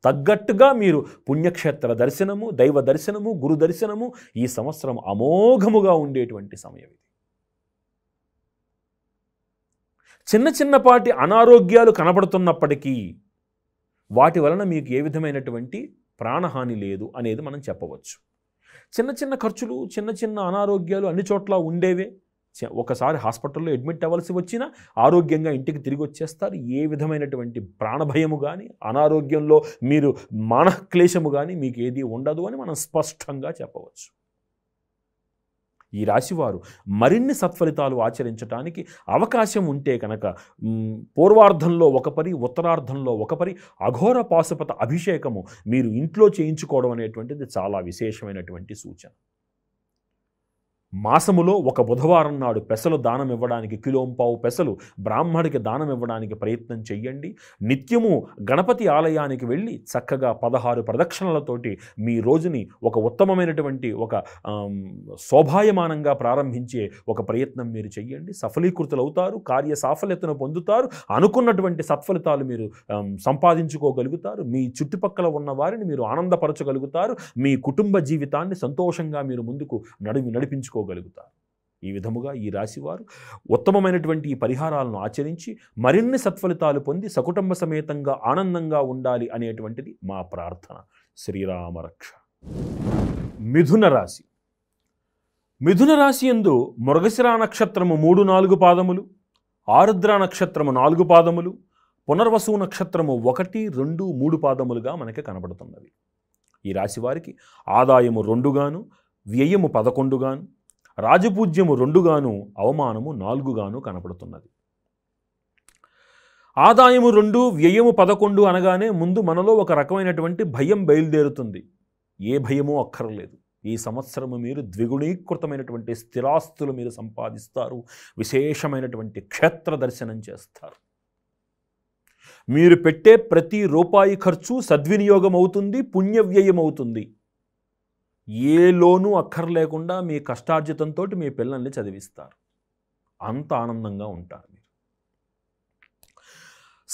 తగ్గట్టుగా మీరు పుణ్యక్షేత్ర దర్శనము దైవ దర్శనము గురు దర్శనము ఈ సంవత్సరం అమోఘముగా ఉండేటువంటి సమయం ఇది చిన్న చిన్నపాటి అనారోగ్యాలు కనబడుతున్నప్పటికీ వాటి వలన మీకు ఏ విధమైనటువంటి ప్రాణహాని లేదు అనేది మనం చెప్పవచ్చు చిన్న చిన్న ఖర్చులు చిన్న చిన్న అనారోగ్యాలు అన్ని చోట్ల ఉండేవే ఒకసారి హాస్పిటల్లో అడ్మిట్ అవ్వాల్సి వచ్చినా ఆరోగ్యంగా ఇంటికి తిరిగి వచ్చేస్తారు ఏ విధమైనటువంటి ప్రాణభయము కానీ అనారోగ్యంలో మీరు మానక్లేశము కానీ మీకు ఏది ఉండదు అని మనం స్పష్టంగా చెప్పవచ్చు ఈ రాశివారు మరిన్ని సత్ఫలితాలు ఆచరించడానికి అవకాశం ఉంటే కనుక పూర్వార్ధంలో ఒక పరి ఉత్తరార్ధంలో ఒక పరి అఘోర పాశుపత అభిషేకము మీరు ఇంట్లో చేయించుకోవడం అనేటువంటిది చాలా విశేషమైనటువంటి సూచన మాసములో ఒక బుధవారం నాడు పెసలు దానం ఇవ్వడానికి కిలోంపావు పెసలు బ్రాహ్మడికి దానం ఇవ్వడానికి ప్రయత్నం చెయ్యండి నిత్యము గణపతి ఆలయానికి వెళ్ళి చక్కగా పదహారు ప్రదక్షిణలతోటి మీ రోజుని ఒక ఉత్తమమైనటువంటి ఒక శోభాయమానంగా ప్రారంభించే ఒక ప్రయత్నం మీరు చెయ్యండి సఫలీకృతులు అవుతారు కార్య సాఫల్యతను పొందుతారు అనుకున్నటువంటి సత్ఫలితాలు మీరు సంపాదించుకోగలుగుతారు మీ చుట్టుపక్కల ఉన్న వారిని మీరు ఆనందపరచగలుగుతారు మీ కుటుంబ జీవితాన్ని సంతోషంగా మీరు ముందుకు నడి నడిపించుకో తెలుసుకోగలుగుతారు ఈ విధముగా ఈ రాశివారు ఉత్తమమైనటువంటి ఈ పరిహారాలను ఆచరించి మరిన్ని సత్ఫలితాలు పొంది సకుటుంబ సమేతంగా ఆనందంగా ఉండాలి అనేటువంటిది మా ప్రార్థన శ్రీరామరక్ష మిథున రాశి మిథున రాశి ఎందు మృగశిరా నక్షత్రము మూడు నాలుగు పాదములు ఆరుద్ర నక్షత్రము నాలుగు పాదములు పునర్వసు నక్షత్రము ఒకటి రెండు మూడు పాదములుగా మనకి కనబడుతున్నవి ఈ రాశివారికి ఆదాయము రెండుగాను వ్యయము పదకొండుగాను రాజపూజ్యము రెండుగాను అవమానము నాలుగుగాను కనపడుతున్నది ఆదాయము రెండు వ్యయము పదకొండు అనగానే ముందు మనలో ఒక రకమైనటువంటి భయం బయలుదేరుతుంది ఏ భయమూ అక్కర్లేదు ఈ సంవత్సరము మీరు ద్విగుణీకృతమైనటువంటి స్థిరాస్తులు మీరు సంపాదిస్తారు విశేషమైనటువంటి క్షేత్ర దర్శనం చేస్తారు మీరు పెట్టే ప్రతి రూపాయి ఖర్చు సద్వినియోగం అవుతుంది పుణ్యవ్యయం అవుతుంది ఏ లోనూ అక్కర్లేకుండా మీ కష్టార్జితంతో మీ పిల్లల్ని చదివిస్తారు అంత ఆనందంగా ఉంటారు మీరు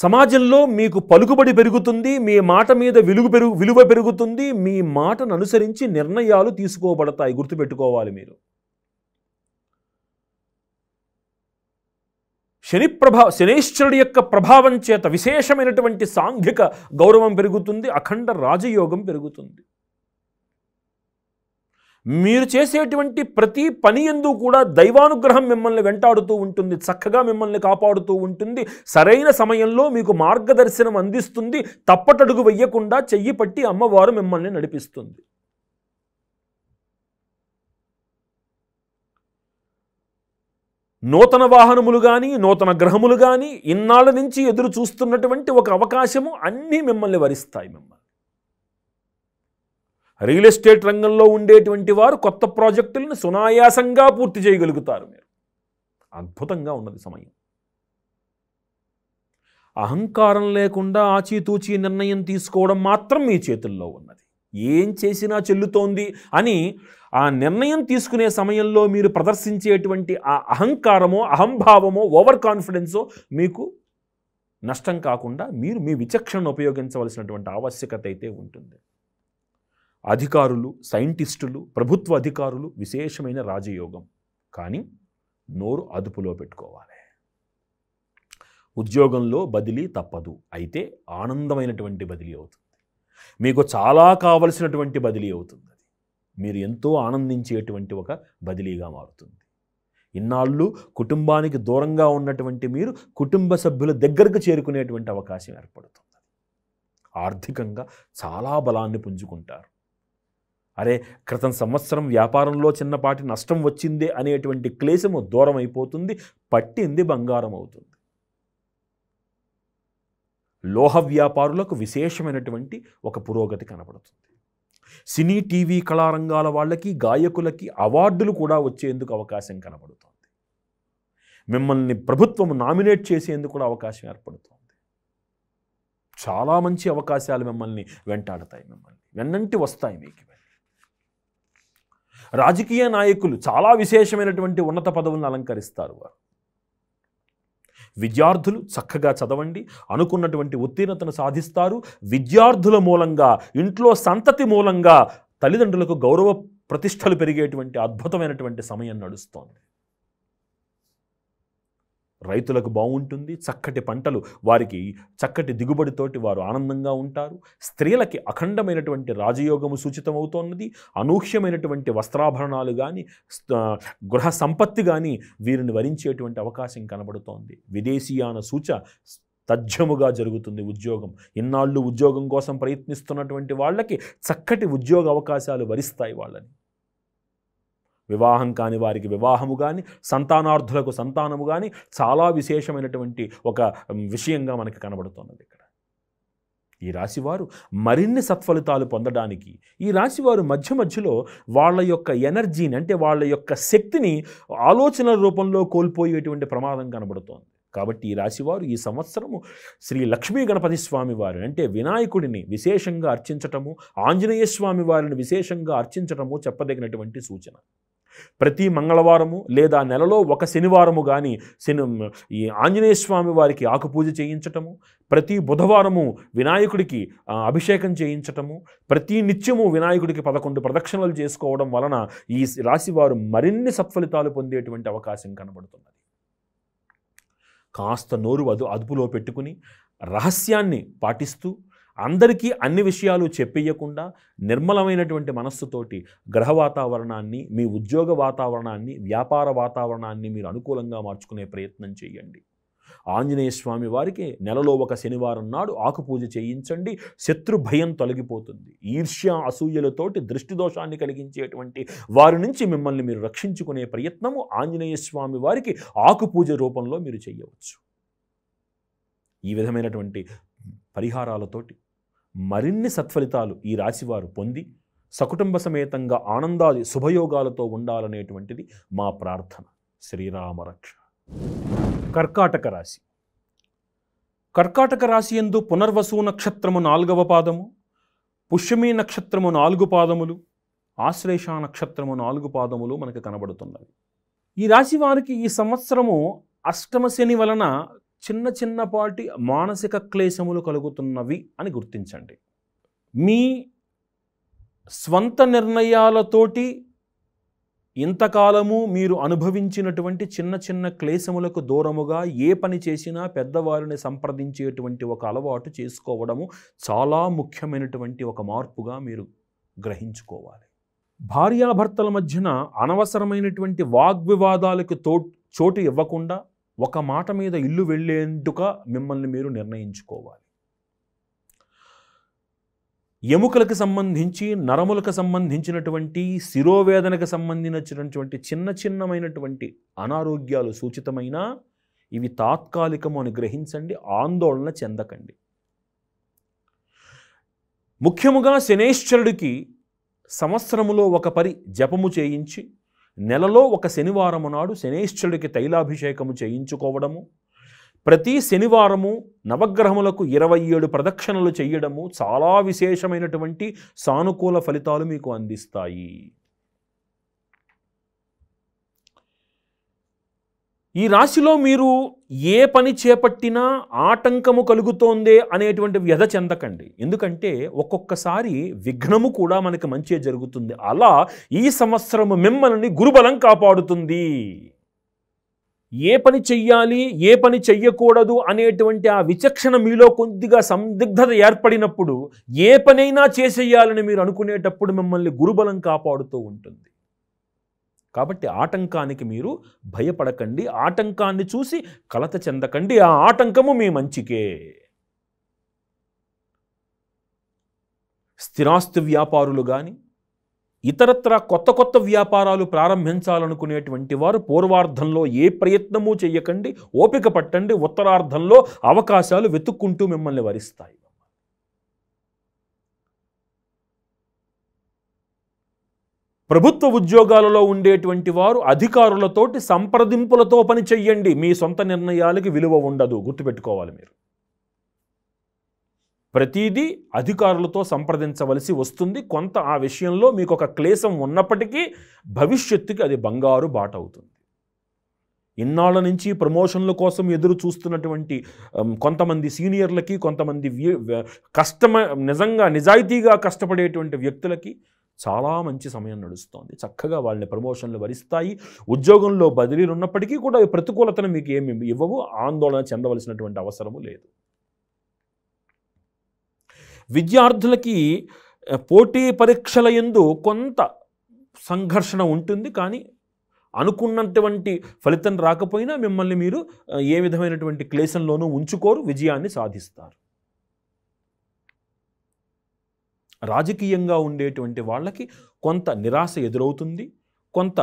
సమాజంలో మీకు పలుకుబడి పెరుగుతుంది మీ మాట మీద విలువ పెరుగు విలువ పెరుగుతుంది మీ మాటను అనుసరించి నిర్ణయాలు తీసుకోబడతాయి గుర్తుపెట్టుకోవాలి మీరు శని ప్రభా శనేశ్వరుడి యొక్క ప్రభావం చేత విశేషమైనటువంటి సాంఘిక గౌరవం పెరుగుతుంది అఖండ రాజయోగం పెరుగుతుంది మీరు చేసేటువంటి ప్రతి పని ఎందు కూడా దైవానుగ్రహం మిమ్మల్ని వెంటాడుతూ ఉంటుంది చక్కగా మిమ్మల్ని కాపాడుతూ ఉంటుంది సరైన సమయంలో మీకు మార్గదర్శనం అందిస్తుంది తప్పటడుగు వెయ్యకుండా చెయ్యి పట్టి అమ్మవారు మిమ్మల్ని నడిపిస్తుంది నూతన వాహనములు కానీ నూతన గ్రహములు కానీ ఇన్నాళ్ళ నుంచి ఎదురు చూస్తున్నటువంటి ఒక అవకాశము అన్నీ మిమ్మల్ని వరిస్తాయి మిమ్మల్ని రియల్ ఎస్టేట్ రంగంలో ఉండేటువంటి వారు కొత్త ప్రాజెక్టులను సునాయాసంగా పూర్తి చేయగలుగుతారు మీరు అద్భుతంగా ఉన్నది సమయం అహంకారం లేకుండా ఆచితూచి నిర్ణయం తీసుకోవడం మాత్రం మీ చేతుల్లో ఉన్నది ఏం చేసినా చెల్లుతోంది అని ఆ నిర్ణయం తీసుకునే సమయంలో మీరు ప్రదర్శించేటువంటి ఆ అహంకారమో అహంభావమో ఓవర్ కాన్ఫిడెన్సో మీకు నష్టం కాకుండా మీరు మీ విచక్షణను ఉపయోగించవలసినటువంటి ఆవశ్యకత అయితే ఉంటుంది అధికారులు సైంటిస్టులు ప్రభుత్వ అధికారులు విశేషమైన రాజయోగం కానీ నోరు అదుపులో పెట్టుకోవాలి ఉద్యోగంలో బదిలీ తప్పదు అయితే ఆనందమైనటువంటి బదిలీ అవుతుంది మీకు చాలా కావలసినటువంటి బదిలీ అవుతుంది అది మీరు ఎంతో ఆనందించేటువంటి ఒక బదిలీగా మారుతుంది ఇన్నాళ్ళు కుటుంబానికి దూరంగా ఉన్నటువంటి మీరు కుటుంబ సభ్యుల దగ్గరకు చేరుకునేటువంటి అవకాశం ఏర్పడుతుంది ఆర్థికంగా చాలా బలాన్ని పుంజుకుంటారు అరే క్రితం సంవత్సరం వ్యాపారంలో చిన్నపాటి నష్టం వచ్చిందే అనేటువంటి క్లేశము దూరం అయిపోతుంది పట్టింది బంగారం అవుతుంది లోహ వ్యాపారులకు విశేషమైనటువంటి ఒక పురోగతి కనబడుతుంది సినీ టీవీ కళారంగాల వాళ్ళకి గాయకులకి అవార్డులు కూడా వచ్చేందుకు అవకాశం కనబడుతోంది మిమ్మల్ని ప్రభుత్వం నామినేట్ చేసేందుకు కూడా అవకాశం ఏర్పడుతోంది చాలా మంచి అవకాశాలు మిమ్మల్ని వెంటాడతాయి మిమ్మల్ని వెన్నంటి వస్తాయి మీకు రాజకీయ నాయకులు చాలా విశేషమైనటువంటి ఉన్నత పదవులను అలంకరిస్తారు వారు విద్యార్థులు చక్కగా చదవండి అనుకున్నటువంటి ఉత్తీర్ణతను సాధిస్తారు విద్యార్థుల మూలంగా ఇంట్లో సంతతి మూలంగా తల్లిదండ్రులకు గౌరవ ప్రతిష్టలు పెరిగేటువంటి అద్భుతమైనటువంటి సమయం నడుస్తోంది రైతులకు బాగుంటుంది చక్కటి పంటలు వారికి చక్కటి దిగుబడితోటి వారు ఆనందంగా ఉంటారు స్త్రీలకి అఖండమైనటువంటి రాజయోగము సూచితమవుతోన్నది అనూహ్యమైనటువంటి వస్త్రాభరణాలు కానీ గృహ సంపత్తి కానీ వీరిని వరించేటువంటి అవకాశం కనబడుతోంది విదేశీయాన సూచ తథ్యముగా జరుగుతుంది ఉద్యోగం ఇన్నాళ్ళు ఉద్యోగం కోసం ప్రయత్నిస్తున్నటువంటి వాళ్ళకి చక్కటి ఉద్యోగ అవకాశాలు వరిస్తాయి వాళ్ళని వివాహం కాని వారికి వివాహము కానీ సంతానార్థులకు సంతానము కానీ చాలా విశేషమైనటువంటి ఒక విషయంగా మనకి కనబడుతున్నది ఇక్కడ ఈ రాశివారు మరిన్ని సత్ఫలితాలు పొందడానికి ఈ రాశివారు మధ్య మధ్యలో వాళ్ళ యొక్క ఎనర్జీని అంటే వాళ్ళ యొక్క శక్తిని ఆలోచనల రూపంలో కోల్పోయేటువంటి ప్రమాదం కనబడుతోంది కాబట్టి ఈ రాశివారు ఈ సంవత్సరము శ్రీ లక్ష్మీ గణపతి స్వామి వారిని అంటే వినాయకుడిని విశేషంగా అర్చించటము ఆంజనేయ స్వామి వారిని విశేషంగా అర్చించటము చెప్పదగినటువంటి సూచన ప్రతి మంగళవారము లేదా నెలలో ఒక శనివారము కానీ శని ఈ ఆంజనేయ స్వామి వారికి ఆకుపూజ చేయించటము ప్రతి బుధవారము వినాయకుడికి అభిషేకం చేయించటము ప్రతి నిత్యము వినాయకుడికి పదకొండు ప్రదక్షిణలు చేసుకోవడం వలన ఈ రాశివారు మరిన్ని సత్ఫలితాలు పొందేటువంటి అవకాశం కనబడుతున్నది కాస్త నోరు అదు అదుపులో పెట్టుకుని రహస్యాన్ని పాటిస్తూ అందరికీ అన్ని విషయాలు చెప్పేయకుండా నిర్మలమైనటువంటి మనస్సుతోటి గ్రహ వాతావరణాన్ని మీ ఉద్యోగ వాతావరణాన్ని వ్యాపార వాతావరణాన్ని మీరు అనుకూలంగా మార్చుకునే ప్రయత్నం చేయండి ఆంజనేయ స్వామి వారికి నెలలో ఒక శనివారం నాడు ఆకుపూజ చేయించండి శత్రు భయం తొలగిపోతుంది ఈర్ష్య అసూయలతోటి దృష్టి దోషాన్ని కలిగించేటువంటి వారి నుంచి మిమ్మల్ని మీరు రక్షించుకునే ప్రయత్నము ఆంజనేయ స్వామి వారికి ఆకుపూజ రూపంలో మీరు చేయవచ్చు ఈ విధమైనటువంటి పరిహారాలతోటి మరిన్ని సత్ఫలితాలు ఈ రాశివారు పొంది సకుటుంబ సమేతంగా ఆనందాది శుభయోగాలతో ఉండాలనేటువంటిది మా ప్రార్థన శ్రీరామరక్ష కర్కాటక రాశి కర్కాటక రాశి ఎందు పునర్వసు నక్షత్రము నాలుగవ పాదము పుష్యమీ నక్షత్రము నాలుగు పాదములు ఆశ్లేష నక్షత్రము నాలుగు పాదములు మనకు కనబడుతున్నవి ఈ రాశి వారికి ఈ సంవత్సరము అష్టమ శని వలన చిన్న చిన్నపాటి మానసిక క్లేశములు కలుగుతున్నవి అని గుర్తించండి మీ స్వంత నిర్ణయాలతోటి ఇంతకాలము మీరు అనుభవించినటువంటి చిన్న చిన్న క్లేశములకు దూరముగా ఏ పని చేసినా పెద్దవారిని సంప్రదించేటువంటి ఒక అలవాటు చేసుకోవడము చాలా ముఖ్యమైనటువంటి ఒక మార్పుగా మీరు గ్రహించుకోవాలి భార్యాభర్తల మధ్యన అనవసరమైనటువంటి వాగ్వివాదాలకు తో చోటు ఇవ్వకుండా ఒక మాట మీద ఇల్లు వెళ్ళేందుక మిమ్మల్ని మీరు నిర్ణయించుకోవాలి ఎముకలకు సంబంధించి నరములకు సంబంధించినటువంటి శిరోవేదనకు సంబంధించినటువంటి చిన్న చిన్నమైనటువంటి అనారోగ్యాలు సూచితమైన ఇవి తాత్కాలికము అని గ్రహించండి ఆందోళన చెందకండి ముఖ్యముగా శనేశ్వరుడికి సంవత్సరములో ఒక పరి జపము చేయించి నెలలో ఒక శనివారము నాడు శనేశ్వరుడికి తైలాభిషేకము చేయించుకోవడము ప్రతి శనివారము నవగ్రహములకు ఇరవై ఏడు ప్రదక్షిణలు చేయడము చాలా విశేషమైనటువంటి సానుకూల ఫలితాలు మీకు అందిస్తాయి ఈ రాశిలో మీరు ఏ పని చేపట్టినా ఆటంకము కలుగుతోందే అనేటువంటి వ్యధ చెందకండి ఎందుకంటే ఒక్కొక్కసారి విఘ్నము కూడా మనకి మంచిగా జరుగుతుంది అలా ఈ సంవత్సరము మిమ్మల్ని గురుబలం కాపాడుతుంది ఏ పని చెయ్యాలి ఏ పని చెయ్యకూడదు అనేటువంటి ఆ విచక్షణ మీలో కొద్దిగా సందిగ్ధత ఏర్పడినప్పుడు ఏ పనైనా చేసేయాలని మీరు అనుకునేటప్పుడు మిమ్మల్ని గురుబలం కాపాడుతూ ఉంటుంది కాబట్టి ఆటంకానికి మీరు భయపడకండి ఆటంకాన్ని చూసి కలత చెందకండి ఆ ఆటంకము మీ మంచికే స్థిరాస్తి వ్యాపారులు కానీ ఇతరత్ర కొత్త కొత్త వ్యాపారాలు ప్రారంభించాలనుకునేటువంటి వారు పూర్వార్ధంలో ఏ ప్రయత్నమూ చేయకండి ఓపిక పట్టండి ఉత్తరార్ధంలో అవకాశాలు వెతుక్కుంటూ మిమ్మల్ని వరిస్తాయి ప్రభుత్వ ఉద్యోగాలలో ఉండేటువంటి వారు అధికారులతోటి సంప్రదింపులతో పని చెయ్యండి మీ సొంత నిర్ణయాలకి విలువ ఉండదు గుర్తుపెట్టుకోవాలి మీరు ప్రతిదీ అధికారులతో సంప్రదించవలసి వస్తుంది కొంత ఆ విషయంలో మీకు ఒక క్లేశం ఉన్నప్పటికీ భవిష్యత్తుకి అది బంగారు బాట అవుతుంది ఇన్నాళ్ళ నుంచి ప్రమోషన్ల కోసం ఎదురు చూస్తున్నటువంటి కొంతమంది సీనియర్లకి కొంతమంది కష్టమ నిజంగా నిజాయితీగా కష్టపడేటువంటి వ్యక్తులకి చాలా మంచి సమయం నడుస్తోంది చక్కగా వాళ్ళని ప్రమోషన్లు వరిస్తాయి ఉద్యోగంలో బదిలీలు ఉన్నప్పటికీ కూడా ప్రతికూలతను మీకు ఏమి ఇవ్వవు ఆందోళన చెందవలసినటువంటి అవసరము లేదు విద్యార్థులకి పోటీ పరీక్షల ఎందు కొంత సంఘర్షణ ఉంటుంది కానీ అనుకున్నటువంటి ఫలితం రాకపోయినా మిమ్మల్ని మీరు ఏ విధమైనటువంటి క్లేశంలోనూ ఉంచుకోరు విజయాన్ని సాధిస్తారు రాజకీయంగా ఉండేటువంటి వాళ్ళకి కొంత నిరాశ ఎదురవుతుంది కొంత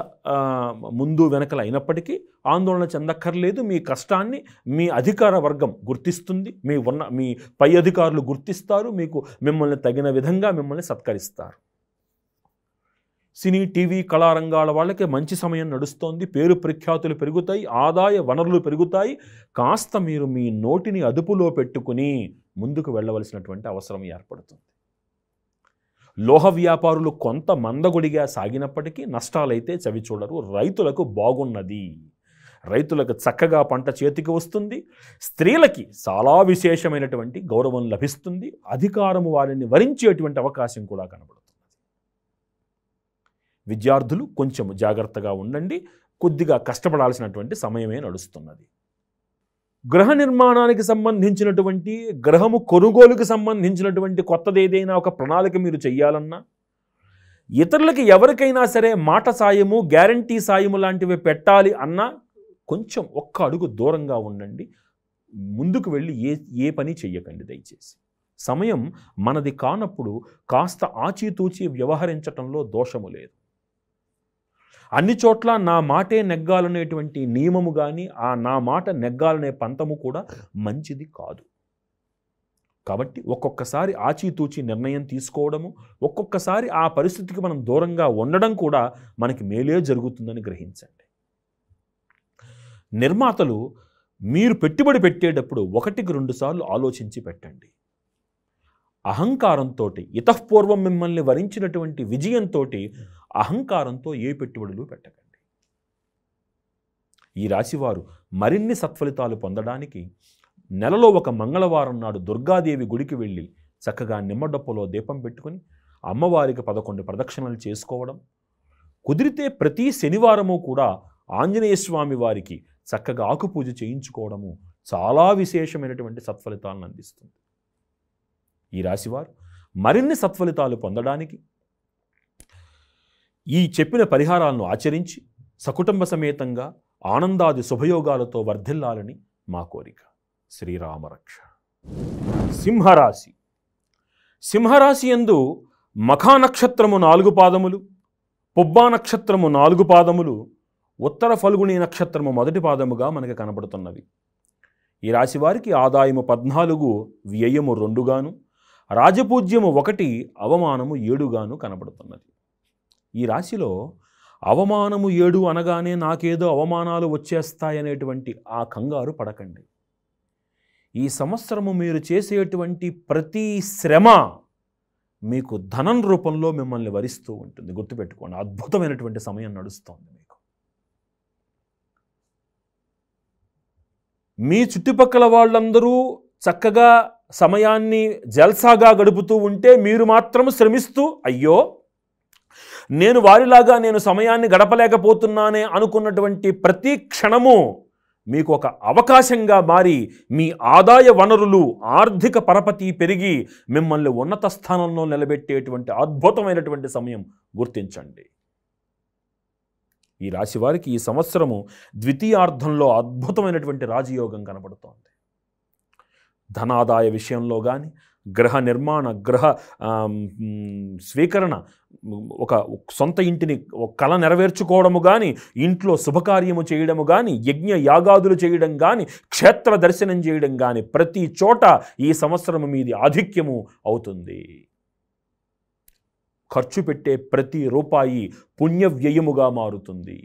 ముందు వెనకల అయినప్పటికీ ఆందోళన చెందక్కర్లేదు మీ కష్టాన్ని మీ అధికార వర్గం గుర్తిస్తుంది మీ ఉన్న మీ పై అధికారులు గుర్తిస్తారు మీకు మిమ్మల్ని తగిన విధంగా మిమ్మల్ని సత్కరిస్తారు సినీ టీవీ కళారంగాల వాళ్ళకే మంచి సమయం నడుస్తోంది పేరు ప్రఖ్యాతులు పెరుగుతాయి ఆదాయ వనరులు పెరుగుతాయి కాస్త మీరు మీ నోటిని అదుపులో పెట్టుకుని ముందుకు వెళ్ళవలసినటువంటి అవసరం ఏర్పడుతుంది లోహ వ్యాపారులు కొంత మందగుడిగా సాగినప్పటికీ నష్టాలైతే చవిచూడరు రైతులకు బాగున్నది రైతులకు చక్కగా పంట చేతికి వస్తుంది స్త్రీలకి చాలా విశేషమైనటువంటి గౌరవం లభిస్తుంది అధికారము వారిని వరించేటువంటి అవకాశం కూడా కనబడుతుంది విద్యార్థులు కొంచెం జాగ్రత్తగా ఉండండి కొద్దిగా కష్టపడాల్సినటువంటి సమయమే నడుస్తున్నది గృహ నిర్మాణానికి సంబంధించినటువంటి గ్రహము కొనుగోలుకు సంబంధించినటువంటి కొత్తది ఏదైనా ఒక ప్రణాళిక మీరు చేయాలన్నా ఇతరులకి ఎవరికైనా సరే మాట సాయము గ్యారంటీ సాయము లాంటివి పెట్టాలి అన్నా కొంచెం ఒక్క అడుగు దూరంగా ఉండండి ముందుకు వెళ్ళి ఏ ఏ పని చెయ్యకండి దయచేసి సమయం మనది కానప్పుడు కాస్త ఆచితూచి వ్యవహరించటంలో దోషము లేదు అన్ని చోట్ల నా మాటే నెగ్గాలనేటువంటి నియమము కానీ ఆ నా మాట నెగ్గాలనే పంతము కూడా మంచిది కాదు కాబట్టి ఒక్కొక్కసారి ఆచితూచి నిర్ణయం తీసుకోవడము ఒక్కొక్కసారి ఆ పరిస్థితికి మనం దూరంగా ఉండడం కూడా మనకి మేలే జరుగుతుందని గ్రహించండి నిర్మాతలు మీరు పెట్టుబడి పెట్టేటప్పుడు ఒకటికి రెండుసార్లు ఆలోచించి పెట్టండి అహంకారంతో ఇతపూర్వం మిమ్మల్ని వరించినటువంటి విజయంతో అహంకారంతో ఏ పెట్టుబడులు పెట్టకండి ఈ రాశివారు మరిన్ని సత్ఫలితాలు పొందడానికి నెలలో ఒక మంగళవారం నాడు దుర్గాదేవి గుడికి వెళ్ళి చక్కగా నిమ్మడొప్పలో దీపం పెట్టుకుని అమ్మవారికి పదకొండు ప్రదక్షిణలు చేసుకోవడం కుదిరితే ప్రతి శనివారము కూడా ఆంజనేయ స్వామి వారికి చక్కగా ఆకుపూజ చేయించుకోవడము చాలా విశేషమైనటువంటి సత్ఫలితాలను అందిస్తుంది ఈ రాశివారు మరిన్ని సత్ఫలితాలు పొందడానికి ఈ చెప్పిన పరిహారాలను ఆచరించి సకుటుంబ సమేతంగా ఆనందాది శుభయోగాలతో వర్ధిల్లాలని మా కోరిక శ్రీరామరక్ష సింహరాశి సింహరాశి ఎందు మఖానక్షత్రము నాలుగు పాదములు పుబ్బా నక్షత్రము నాలుగు పాదములు ఉత్తర ఫల్గుణి నక్షత్రము మొదటి పాదముగా మనకి కనబడుతున్నవి ఈ రాశి వారికి ఆదాయము పద్నాలుగు వ్యయము రెండుగాను రాజపూజ్యము ఒకటి అవమానము ఏడుగాను కనబడుతున్నది ఈ రాశిలో అవమానము ఏడు అనగానే నాకేదో అవమానాలు వచ్చేస్తాయనేటువంటి ఆ కంగారు పడకండి ఈ సంవత్సరము మీరు చేసేటువంటి ప్రతి శ్రమ మీకు ధనం రూపంలో మిమ్మల్ని వరిస్తూ ఉంటుంది గుర్తుపెట్టుకోండి అద్భుతమైనటువంటి సమయం నడుస్తోంది మీకు మీ చుట్టుపక్కల వాళ్ళందరూ చక్కగా సమయాన్ని జల్సాగా గడుపుతూ ఉంటే మీరు మాత్రం శ్రమిస్తూ అయ్యో నేను వారిలాగా నేను సమయాన్ని గడపలేకపోతున్నానే అనుకున్నటువంటి ప్రతి క్షణము మీకు ఒక అవకాశంగా మారి మీ ఆదాయ వనరులు ఆర్థిక పరపతి పెరిగి మిమ్మల్ని ఉన్నత స్థానంలో నిలబెట్టేటువంటి అద్భుతమైనటువంటి సమయం గుర్తించండి ఈ రాశి వారికి ఈ సంవత్సరము ద్వితీయార్థంలో అద్భుతమైనటువంటి రాజయోగం కనబడుతోంది ధనాదాయ విషయంలో కానీ గ్రహ నిర్మాణ గ్రహ స్వీకరణ ఒక సొంత ఇంటిని కళ నెరవేర్చుకోవడము కానీ ఇంట్లో శుభకార్యము చేయడము కానీ యజ్ఞ యాగాదులు చేయడం కానీ క్షేత్ర దర్శనం చేయడం కానీ ప్రతి చోట ఈ సంవత్సరం మీది ఆధిక్యము అవుతుంది ఖర్చు పెట్టే ప్రతి రూపాయి పుణ్యవ్యయముగా మారుతుంది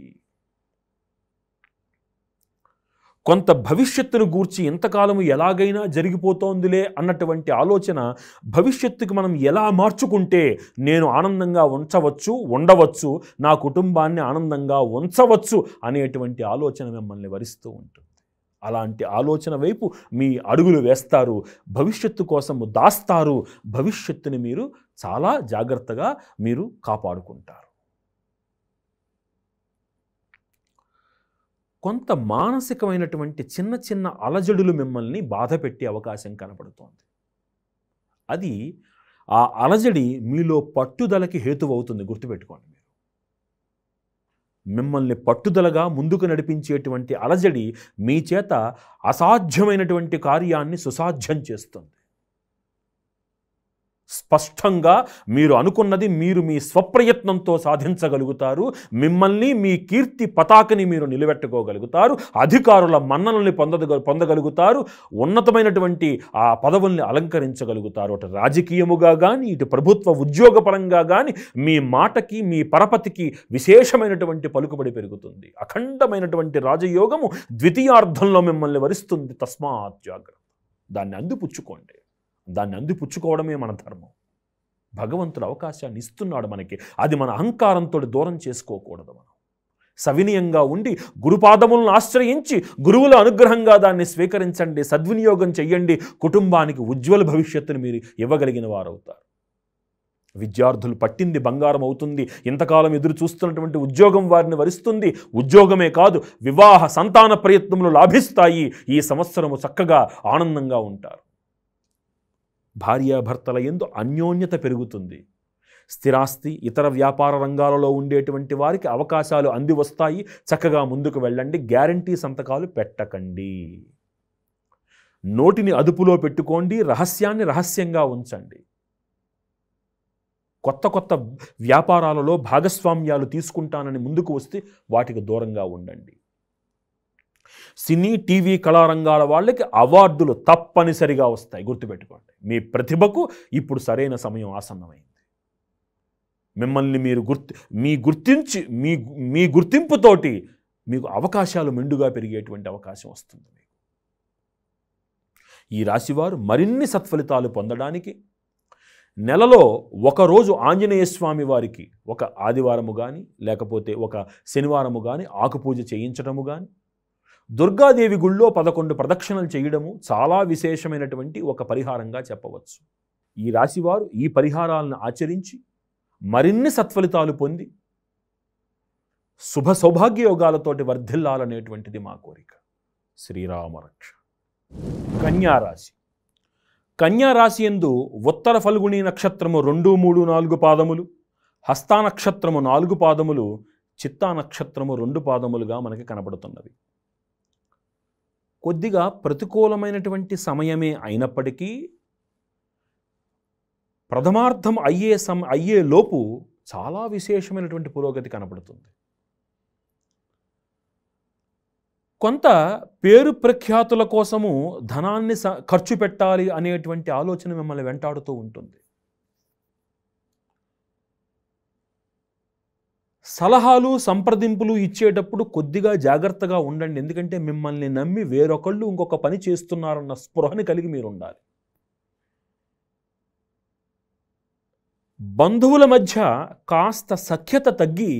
కొంత భవిష్యత్తును గూర్చి ఇంతకాలము ఎలాగైనా జరిగిపోతోందిలే అన్నటువంటి ఆలోచన భవిష్యత్తుకి మనం ఎలా మార్చుకుంటే నేను ఆనందంగా ఉంచవచ్చు ఉండవచ్చు నా కుటుంబాన్ని ఆనందంగా ఉంచవచ్చు అనేటువంటి ఆలోచన మిమ్మల్ని వరిస్తూ ఉంటుంది అలాంటి ఆలోచన వైపు మీ అడుగులు వేస్తారు భవిష్యత్తు కోసము దాస్తారు భవిష్యత్తుని మీరు చాలా జాగ్రత్తగా మీరు కాపాడుకుంటారు కొంత మానసికమైనటువంటి చిన్న చిన్న అలజడులు మిమ్మల్ని బాధ పెట్టే అవకాశం కనపడుతోంది అది ఆ అలజడి మీలో పట్టుదలకి హేతువవుతుంది గుర్తుపెట్టుకోండి మీరు మిమ్మల్ని పట్టుదలగా ముందుకు నడిపించేటువంటి అలజడి మీ చేత అసాధ్యమైనటువంటి కార్యాన్ని సుసాధ్యం చేస్తుంది స్పష్టంగా మీరు అనుకున్నది మీరు మీ స్వప్రయత్నంతో సాధించగలుగుతారు మిమ్మల్ని మీ కీర్తి పతాకని మీరు నిలబెట్టుకోగలుగుతారు అధికారుల మన్ననల్ని పొందగ పొందగలుగుతారు ఉన్నతమైనటువంటి ఆ పదవుల్ని అలంకరించగలుగుతారు అటు రాజకీయముగా కానీ ఇటు ప్రభుత్వ ఉద్యోగపరంగా కానీ మీ మాటకి మీ పరపతికి విశేషమైనటువంటి పలుకుబడి పెరుగుతుంది అఖండమైనటువంటి రాజయోగము ద్వితీయార్థంలో మిమ్మల్ని వరిస్తుంది తస్మాత్ జాగ్రత్త దాన్ని అందిపుచ్చుకోండి దాన్ని అందిపుచ్చుకోవడమే మన ధర్మం భగవంతుడు అవకాశాన్ని ఇస్తున్నాడు మనకి అది మన అహంకారంతో దూరం చేసుకోకూడదు మనం సవినయంగా ఉండి గురుపాదములను ఆశ్రయించి గురువుల అనుగ్రహంగా దాన్ని స్వీకరించండి సద్వినియోగం చెయ్యండి కుటుంబానికి ఉజ్వల భవిష్యత్తును మీరు ఇవ్వగలిగిన వారవుతారు విద్యార్థులు పట్టింది బంగారం అవుతుంది ఇంతకాలం ఎదురు చూస్తున్నటువంటి ఉద్యోగం వారిని వరిస్తుంది ఉద్యోగమే కాదు వివాహ సంతాన ప్రయత్నములు లాభిస్తాయి ఈ సంవత్సరము చక్కగా ఆనందంగా ఉంటారు భార్యాభర్తల ఎందు అన్యోన్యత పెరుగుతుంది స్థిరాస్తి ఇతర వ్యాపార రంగాలలో ఉండేటువంటి వారికి అవకాశాలు అంది వస్తాయి చక్కగా ముందుకు వెళ్ళండి గ్యారంటీ సంతకాలు పెట్టకండి నోటిని అదుపులో పెట్టుకోండి రహస్యాన్ని రహస్యంగా ఉంచండి కొత్త కొత్త వ్యాపారాలలో భాగస్వామ్యాలు తీసుకుంటానని ముందుకు వస్తే వాటికి దూరంగా ఉండండి సినీ టీవీ కళారంగాల వాళ్ళకి అవార్డులు తప్పనిసరిగా వస్తాయి గుర్తుపెట్టుకోండి మీ ప్రతిభకు ఇప్పుడు సరైన సమయం ఆసన్నమైంది మిమ్మల్ని మీరు గుర్తి మీ గుర్తించి మీ మీ గుర్తింపుతోటి మీకు అవకాశాలు మెండుగా పెరిగేటువంటి అవకాశం వస్తుంది ఈ రాశివారు మరిన్ని సత్ఫలితాలు పొందడానికి నెలలో ఒకరోజు ఆంజనేయ స్వామి వారికి ఒక ఆదివారము కానీ లేకపోతే ఒక శనివారము కానీ ఆకుపూజ చేయించడము కానీ దుర్గాదేవి గుళ్ళో పదకొండు ప్రదక్షిణలు చేయడము చాలా విశేషమైనటువంటి ఒక పరిహారంగా చెప్పవచ్చు ఈ రాశివారు ఈ పరిహారాలను ఆచరించి మరిన్ని సత్ఫలితాలు పొంది శుభ సౌభాగ్య యోగాలతోటి వర్ధిల్లాలనేటువంటిది మా కోరిక శ్రీరామరక్ష కన్యారాశి కన్యారాశి ఎందు ఉత్తర ఫల్గుణి నక్షత్రము రెండు మూడు నాలుగు పాదములు హస్తానక్షత్రము నాలుగు పాదములు చిత్తా నక్షత్రము రెండు పాదములుగా మనకి కనబడుతున్నవి కొద్దిగా ప్రతికూలమైనటువంటి సమయమే అయినప్పటికీ ప్రథమార్థం అయ్యే సమ అయ్యే లోపు చాలా విశేషమైనటువంటి పురోగతి కనబడుతుంది కొంత పేరు ప్రఖ్యాతుల కోసము ధనాన్ని ఖర్చు పెట్టాలి అనేటువంటి ఆలోచన మిమ్మల్ని వెంటాడుతూ ఉంటుంది సలహాలు సంప్రదింపులు ఇచ్చేటప్పుడు కొద్దిగా జాగ్రత్తగా ఉండండి ఎందుకంటే మిమ్మల్ని నమ్మి వేరొకళ్ళు ఇంకొక పని చేస్తున్నారన్న స్పృహని కలిగి మీరు ఉండాలి బంధువుల మధ్య కాస్త సఖ్యత తగ్గి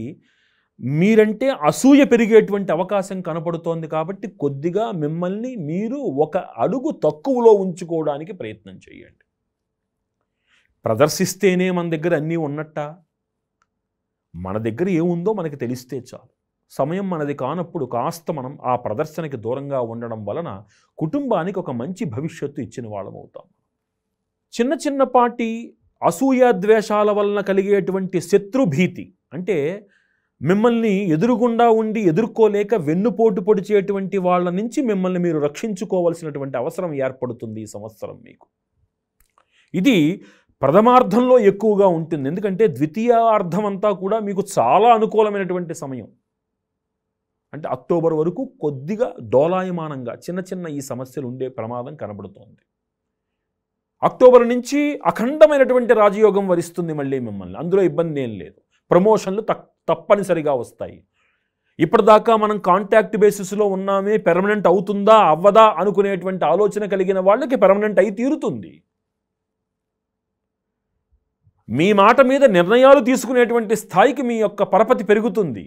మీరంటే అసూయ పెరిగేటువంటి అవకాశం కనపడుతోంది కాబట్టి కొద్దిగా మిమ్మల్ని మీరు ఒక అడుగు తక్కువలో ఉంచుకోవడానికి ప్రయత్నం చేయండి ప్రదర్శిస్తేనే మన దగ్గర అన్నీ ఉన్నట్ట మన దగ్గర ఏముందో మనకి తెలిస్తే చాలు సమయం మనది కానప్పుడు కాస్త మనం ఆ ప్రదర్శనకి దూరంగా ఉండడం వలన కుటుంబానికి ఒక మంచి భవిష్యత్తు ఇచ్చిన వాళ్ళం అవుతాం చిన్న చిన్నపాటి అసూయాద్వేషాల వలన కలిగేటువంటి శత్రుభీతి అంటే మిమ్మల్ని ఎదురుగుండా ఉండి ఎదుర్కోలేక వెన్నుపోటు పొడిచేటువంటి వాళ్ళ నుంచి మిమ్మల్ని మీరు రక్షించుకోవాల్సినటువంటి అవసరం ఏర్పడుతుంది ఈ సంవత్సరం మీకు ఇది ప్రథమార్థంలో ఎక్కువగా ఉంటుంది ఎందుకంటే ద్వితీయార్థం అంతా కూడా మీకు చాలా అనుకూలమైనటువంటి సమయం అంటే అక్టోబర్ వరకు కొద్దిగా డోలాయమానంగా చిన్న చిన్న ఈ సమస్యలు ఉండే ప్రమాదం కనబడుతోంది అక్టోబర్ నుంచి అఖండమైనటువంటి రాజయోగం వరిస్తుంది మళ్ళీ మిమ్మల్ని అందులో ఇబ్బంది ఏం లేదు ప్రమోషన్లు తప్పనిసరిగా వస్తాయి ఇప్పటిదాకా మనం కాంటాక్ట్ బేసిస్లో ఉన్నామే పెర్మనెంట్ అవుతుందా అవ్వదా అనుకునేటువంటి ఆలోచన కలిగిన వాళ్ళకి పెర్మనెంట్ అయి తీరుతుంది మీ మాట మీద నిర్ణయాలు తీసుకునేటువంటి స్థాయికి మీ యొక్క పరపతి పెరుగుతుంది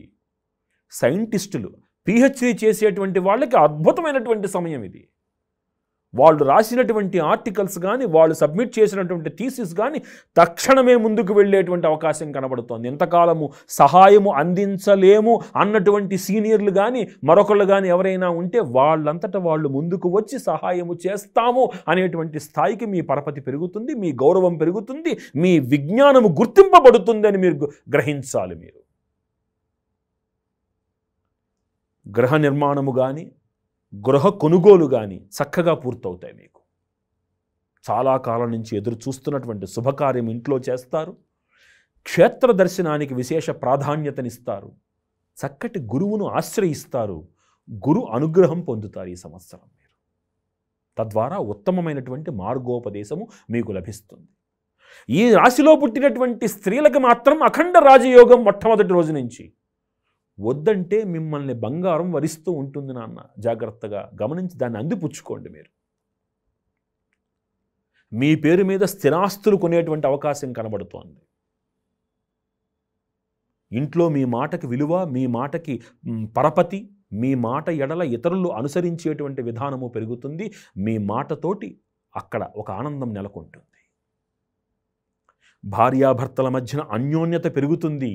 సైంటిస్టులు పిహెచ్డి చేసేటువంటి వాళ్ళకి అద్భుతమైనటువంటి సమయం ఇది వాళ్ళు రాసినటువంటి ఆర్టికల్స్ కానీ వాళ్ళు సబ్మిట్ చేసినటువంటి థీసిస్ కానీ తక్షణమే ముందుకు వెళ్ళేటువంటి అవకాశం కనబడుతోంది ఎంతకాలము సహాయము అందించలేము అన్నటువంటి సీనియర్లు కానీ మరొకళ్ళు కానీ ఎవరైనా ఉంటే వాళ్ళంతటా వాళ్ళు ముందుకు వచ్చి సహాయము చేస్తాము అనేటువంటి స్థాయికి మీ పరపతి పెరుగుతుంది మీ గౌరవం పెరుగుతుంది మీ విజ్ఞానము గుర్తింపబడుతుందని మీరు గ్రహించాలి మీరు గ్రహ నిర్మాణము కానీ గృహ కొనుగోలు కానీ చక్కగా పూర్తవుతాయి మీకు చాలా కాలం నుంచి ఎదురు చూస్తున్నటువంటి శుభకార్యం ఇంట్లో చేస్తారు క్షేత్ర దర్శనానికి విశేష ప్రాధాన్యతనిస్తారు చక్కటి గురువును ఆశ్రయిస్తారు గురు అనుగ్రహం పొందుతారు ఈ సంవత్సరం మీరు తద్వారా ఉత్తమమైనటువంటి మార్గోపదేశము మీకు లభిస్తుంది ఈ రాశిలో పుట్టినటువంటి స్త్రీలకు మాత్రం అఖండ రాజయోగం మొట్టమొదటి రోజు నుంచి వద్దంటే మిమ్మల్ని బంగారం వరిస్తూ ఉంటుంది నాన్న జాగ్రత్తగా గమనించి దాన్ని అందిపుచ్చుకోండి మీరు మీ పేరు మీద స్థిరాస్తులు కొనేటువంటి అవకాశం కనబడుతోంది ఇంట్లో మీ మాటకి విలువ మీ మాటకి పరపతి మీ మాట ఎడల ఇతరులు అనుసరించేటువంటి విధానము పెరుగుతుంది మీ మాటతోటి అక్కడ ఒక ఆనందం నెలకొంటుంది భార్యాభర్తల మధ్యన అన్యోన్యత పెరుగుతుంది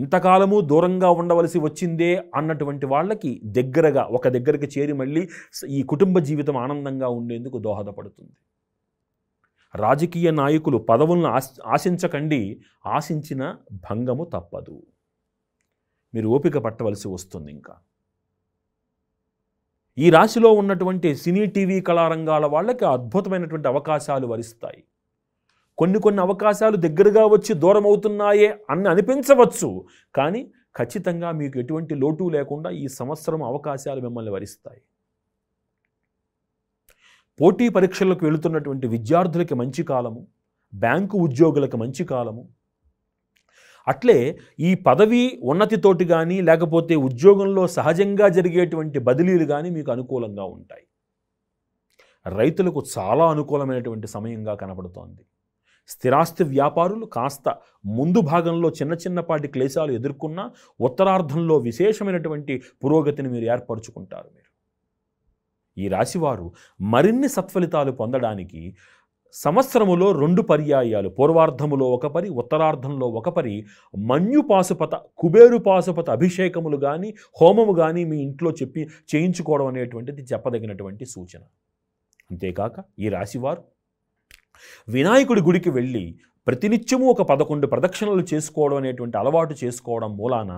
ఇంతకాలము దూరంగా ఉండవలసి వచ్చిందే అన్నటువంటి వాళ్ళకి దగ్గరగా ఒక దగ్గరికి చేరి మళ్ళీ ఈ కుటుంబ జీవితం ఆనందంగా ఉండేందుకు దోహదపడుతుంది రాజకీయ నాయకులు పదవులను ఆశించకండి ఆశించిన భంగము తప్పదు మీరు ఓపిక పట్టవలసి వస్తుంది ఇంకా ఈ రాశిలో ఉన్నటువంటి సినీ టీవీ కళారంగాల వాళ్ళకి అద్భుతమైనటువంటి అవకాశాలు వరిస్తాయి కొన్ని కొన్ని అవకాశాలు దగ్గరగా వచ్చి దూరం అవుతున్నాయే అని అనిపించవచ్చు కానీ ఖచ్చితంగా మీకు ఎటువంటి లోటు లేకుండా ఈ సంవత్సరం అవకాశాలు మిమ్మల్ని వరిస్తాయి పోటీ పరీక్షలకు వెళుతున్నటువంటి విద్యార్థులకి మంచి కాలము బ్యాంకు ఉద్యోగులకు మంచి కాలము అట్లే ఈ పదవి ఉన్నతితోటి కానీ లేకపోతే ఉద్యోగంలో సహజంగా జరిగేటువంటి బదిలీలు కానీ మీకు అనుకూలంగా ఉంటాయి రైతులకు చాలా అనుకూలమైనటువంటి సమయంగా కనపడుతోంది స్థిరాస్తి వ్యాపారులు కాస్త ముందు భాగంలో చిన్న చిన్నపాటి క్లేశాలు ఎదుర్కొన్న ఉత్తరార్ధంలో విశేషమైనటువంటి పురోగతిని మీరు ఏర్పరచుకుంటారు మీరు ఈ రాశివారు మరిన్ని సత్ఫలితాలు పొందడానికి సంవత్సరములో రెండు పర్యాయాలు పూర్వార్ధములో ఒక పరి ఉత్తరార్ధంలో ఒక పరి మన్యుపాశుపత పాశుపత అభిషేకములు కానీ హోమము కానీ మీ ఇంట్లో చెప్పి చేయించుకోవడం అనేటువంటిది చెప్పదగినటువంటి సూచన అంతేకాక ఈ రాశివారు వినాయకుడి గుడికి వెళ్ళి ప్రతినిత్యము ఒక పదకొండు ప్రదక్షిణలు చేసుకోవడం అనేటువంటి అలవాటు చేసుకోవడం మూలాన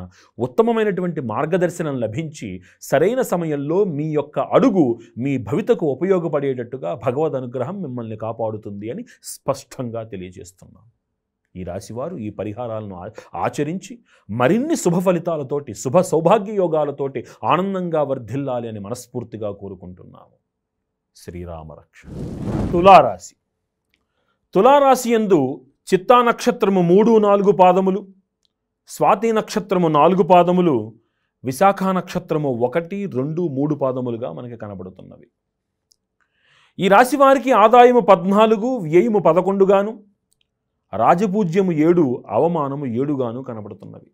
ఉత్తమమైనటువంటి మార్గదర్శనం లభించి సరైన సమయంలో మీ యొక్క అడుగు మీ భవితకు ఉపయోగపడేటట్టుగా భగవద్ అనుగ్రహం మిమ్మల్ని కాపాడుతుంది అని స్పష్టంగా తెలియజేస్తున్నాం ఈ రాశివారు ఈ పరిహారాలను ఆచరించి మరిన్ని శుభ ఫలితాలతోటి శుభ సౌభాగ్య యోగాలతోటి ఆనందంగా వర్ధిల్లాలి అని మనస్ఫూర్తిగా కోరుకుంటున్నాము శ్రీరామరక్ష తులారాశి తులారాశి ఎందు చిత్తా నక్షత్రము మూడు నాలుగు పాదములు స్వాతి నక్షత్రము నాలుగు పాదములు విశాఖ నక్షత్రము ఒకటి రెండు మూడు పాదములుగా మనకి కనబడుతున్నవి ఈ రాశి వారికి ఆదాయము పద్నాలుగు వ్యయము పదకొండుగాను రాజపూజ్యము ఏడు అవమానము ఏడుగాను కనబడుతున్నవి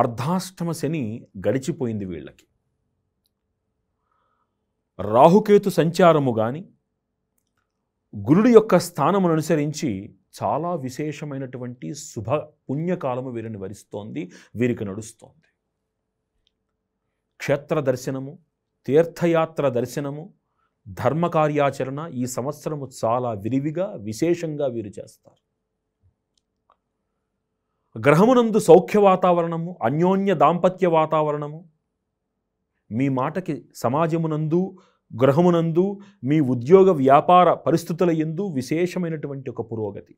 అర్ధాష్టమ శని గడిచిపోయింది వీళ్ళకి రాహుకేతు సంచారము కానీ గురుడి యొక్క స్థానమును అనుసరించి చాలా విశేషమైనటువంటి శుభ పుణ్యకాలము వీరిని వరిస్తోంది వీరికి నడుస్తోంది క్షేత్ర దర్శనము తీర్థయాత్ర దర్శనము ధర్మకార్యాచరణ ఈ సంవత్సరము చాలా విరివిగా విశేషంగా వీరు చేస్తారు గ్రహమునందు సౌఖ్య వాతావరణము అన్యోన్య దాంపత్య వాతావరణము మీ మాటకి సమాజమునందు గృహమునందు మీ ఉద్యోగ వ్యాపార పరిస్థితుల ఎందు విశేషమైనటువంటి ఒక పురోగతి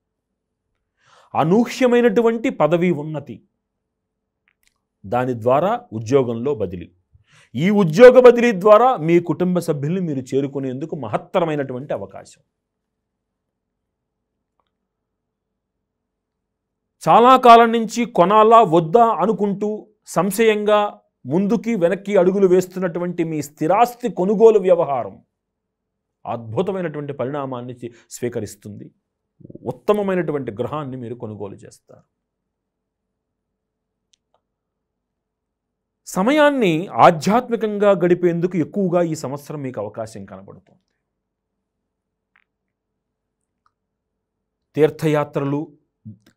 అనూహ్యమైనటువంటి పదవి ఉన్నతి దాని ద్వారా ఉద్యోగంలో బదిలీ ఈ ఉద్యోగ బదిలీ ద్వారా మీ కుటుంబ సభ్యుల్ని మీరు చేరుకునేందుకు మహత్తరమైనటువంటి అవకాశం చాలా కాలం నుంచి కొనాలా వద్దా అనుకుంటూ సంశయంగా ముందుకి వెనక్కి అడుగులు వేస్తున్నటువంటి మీ స్థిరాస్తి కొనుగోలు వ్యవహారం అద్భుతమైనటువంటి పరిణామాన్ని స్వీకరిస్తుంది ఉత్తమమైనటువంటి గ్రహాన్ని మీరు కొనుగోలు చేస్తారు సమయాన్ని ఆధ్యాత్మికంగా గడిపేందుకు ఎక్కువగా ఈ సంవత్సరం మీకు అవకాశం కనబడుతుంది తీర్థయాత్రలు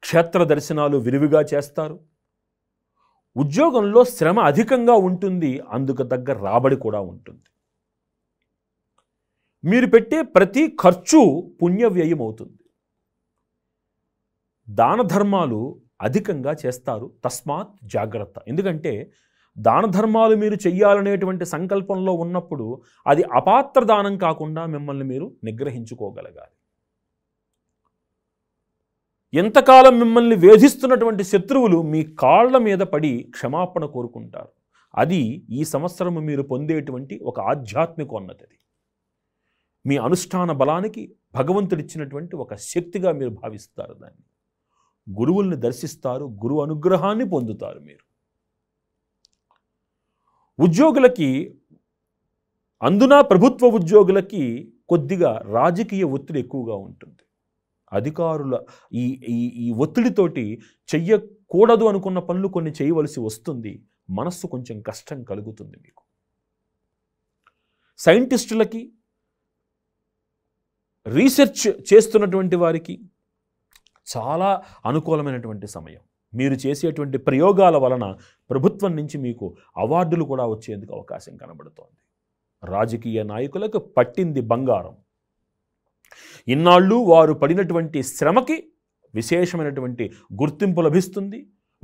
క్షేత్ర దర్శనాలు విరివిగా చేస్తారు ఉద్యోగంలో శ్రమ అధికంగా ఉంటుంది అందుకు తగ్గ రాబడి కూడా ఉంటుంది మీరు పెట్టే ప్రతి ఖర్చు పుణ్యవ్యయం అవుతుంది దాన ధర్మాలు అధికంగా చేస్తారు తస్మాత్ జాగ్రత్త ఎందుకంటే దాన ధర్మాలు మీరు చెయ్యాలనేటువంటి సంకల్పంలో ఉన్నప్పుడు అది అపాత్ర దానం కాకుండా మిమ్మల్ని మీరు నిగ్రహించుకోగలగాలి ఎంతకాలం మిమ్మల్ని వేధిస్తున్నటువంటి శత్రువులు మీ కాళ్ల మీద పడి క్షమాపణ కోరుకుంటారు అది ఈ సంవత్సరం మీరు పొందేటువంటి ఒక ఆధ్యాత్మిక మీ అనుష్ఠాన బలానికి భగవంతుడిచ్చినటువంటి ఒక శక్తిగా మీరు భావిస్తారు దాన్ని గురువుల్ని దర్శిస్తారు గురు అనుగ్రహాన్ని పొందుతారు మీరు ఉద్యోగులకి అందున ప్రభుత్వ ఉద్యోగులకి కొద్దిగా రాజకీయ ఒత్తిడి ఎక్కువగా ఉంటుంది అధికారుల ఈ ఈ ఈ ఒత్తిడితోటి చెయ్యకూడదు అనుకున్న పనులు కొన్ని చేయవలసి వస్తుంది మనస్సు కొంచెం కష్టం కలుగుతుంది మీకు సైంటిస్టులకి రీసెర్చ్ చేస్తున్నటువంటి వారికి చాలా అనుకూలమైనటువంటి సమయం మీరు చేసేటువంటి ప్రయోగాల వలన ప్రభుత్వం నుంచి మీకు అవార్డులు కూడా వచ్చేందుకు అవకాశం కనబడుతోంది రాజకీయ నాయకులకు పట్టింది బంగారం ఇన్నాళ్ళు వారు పడినటువంటి శ్రమకి విశేషమైనటువంటి గుర్తింపు లభిస్తుంది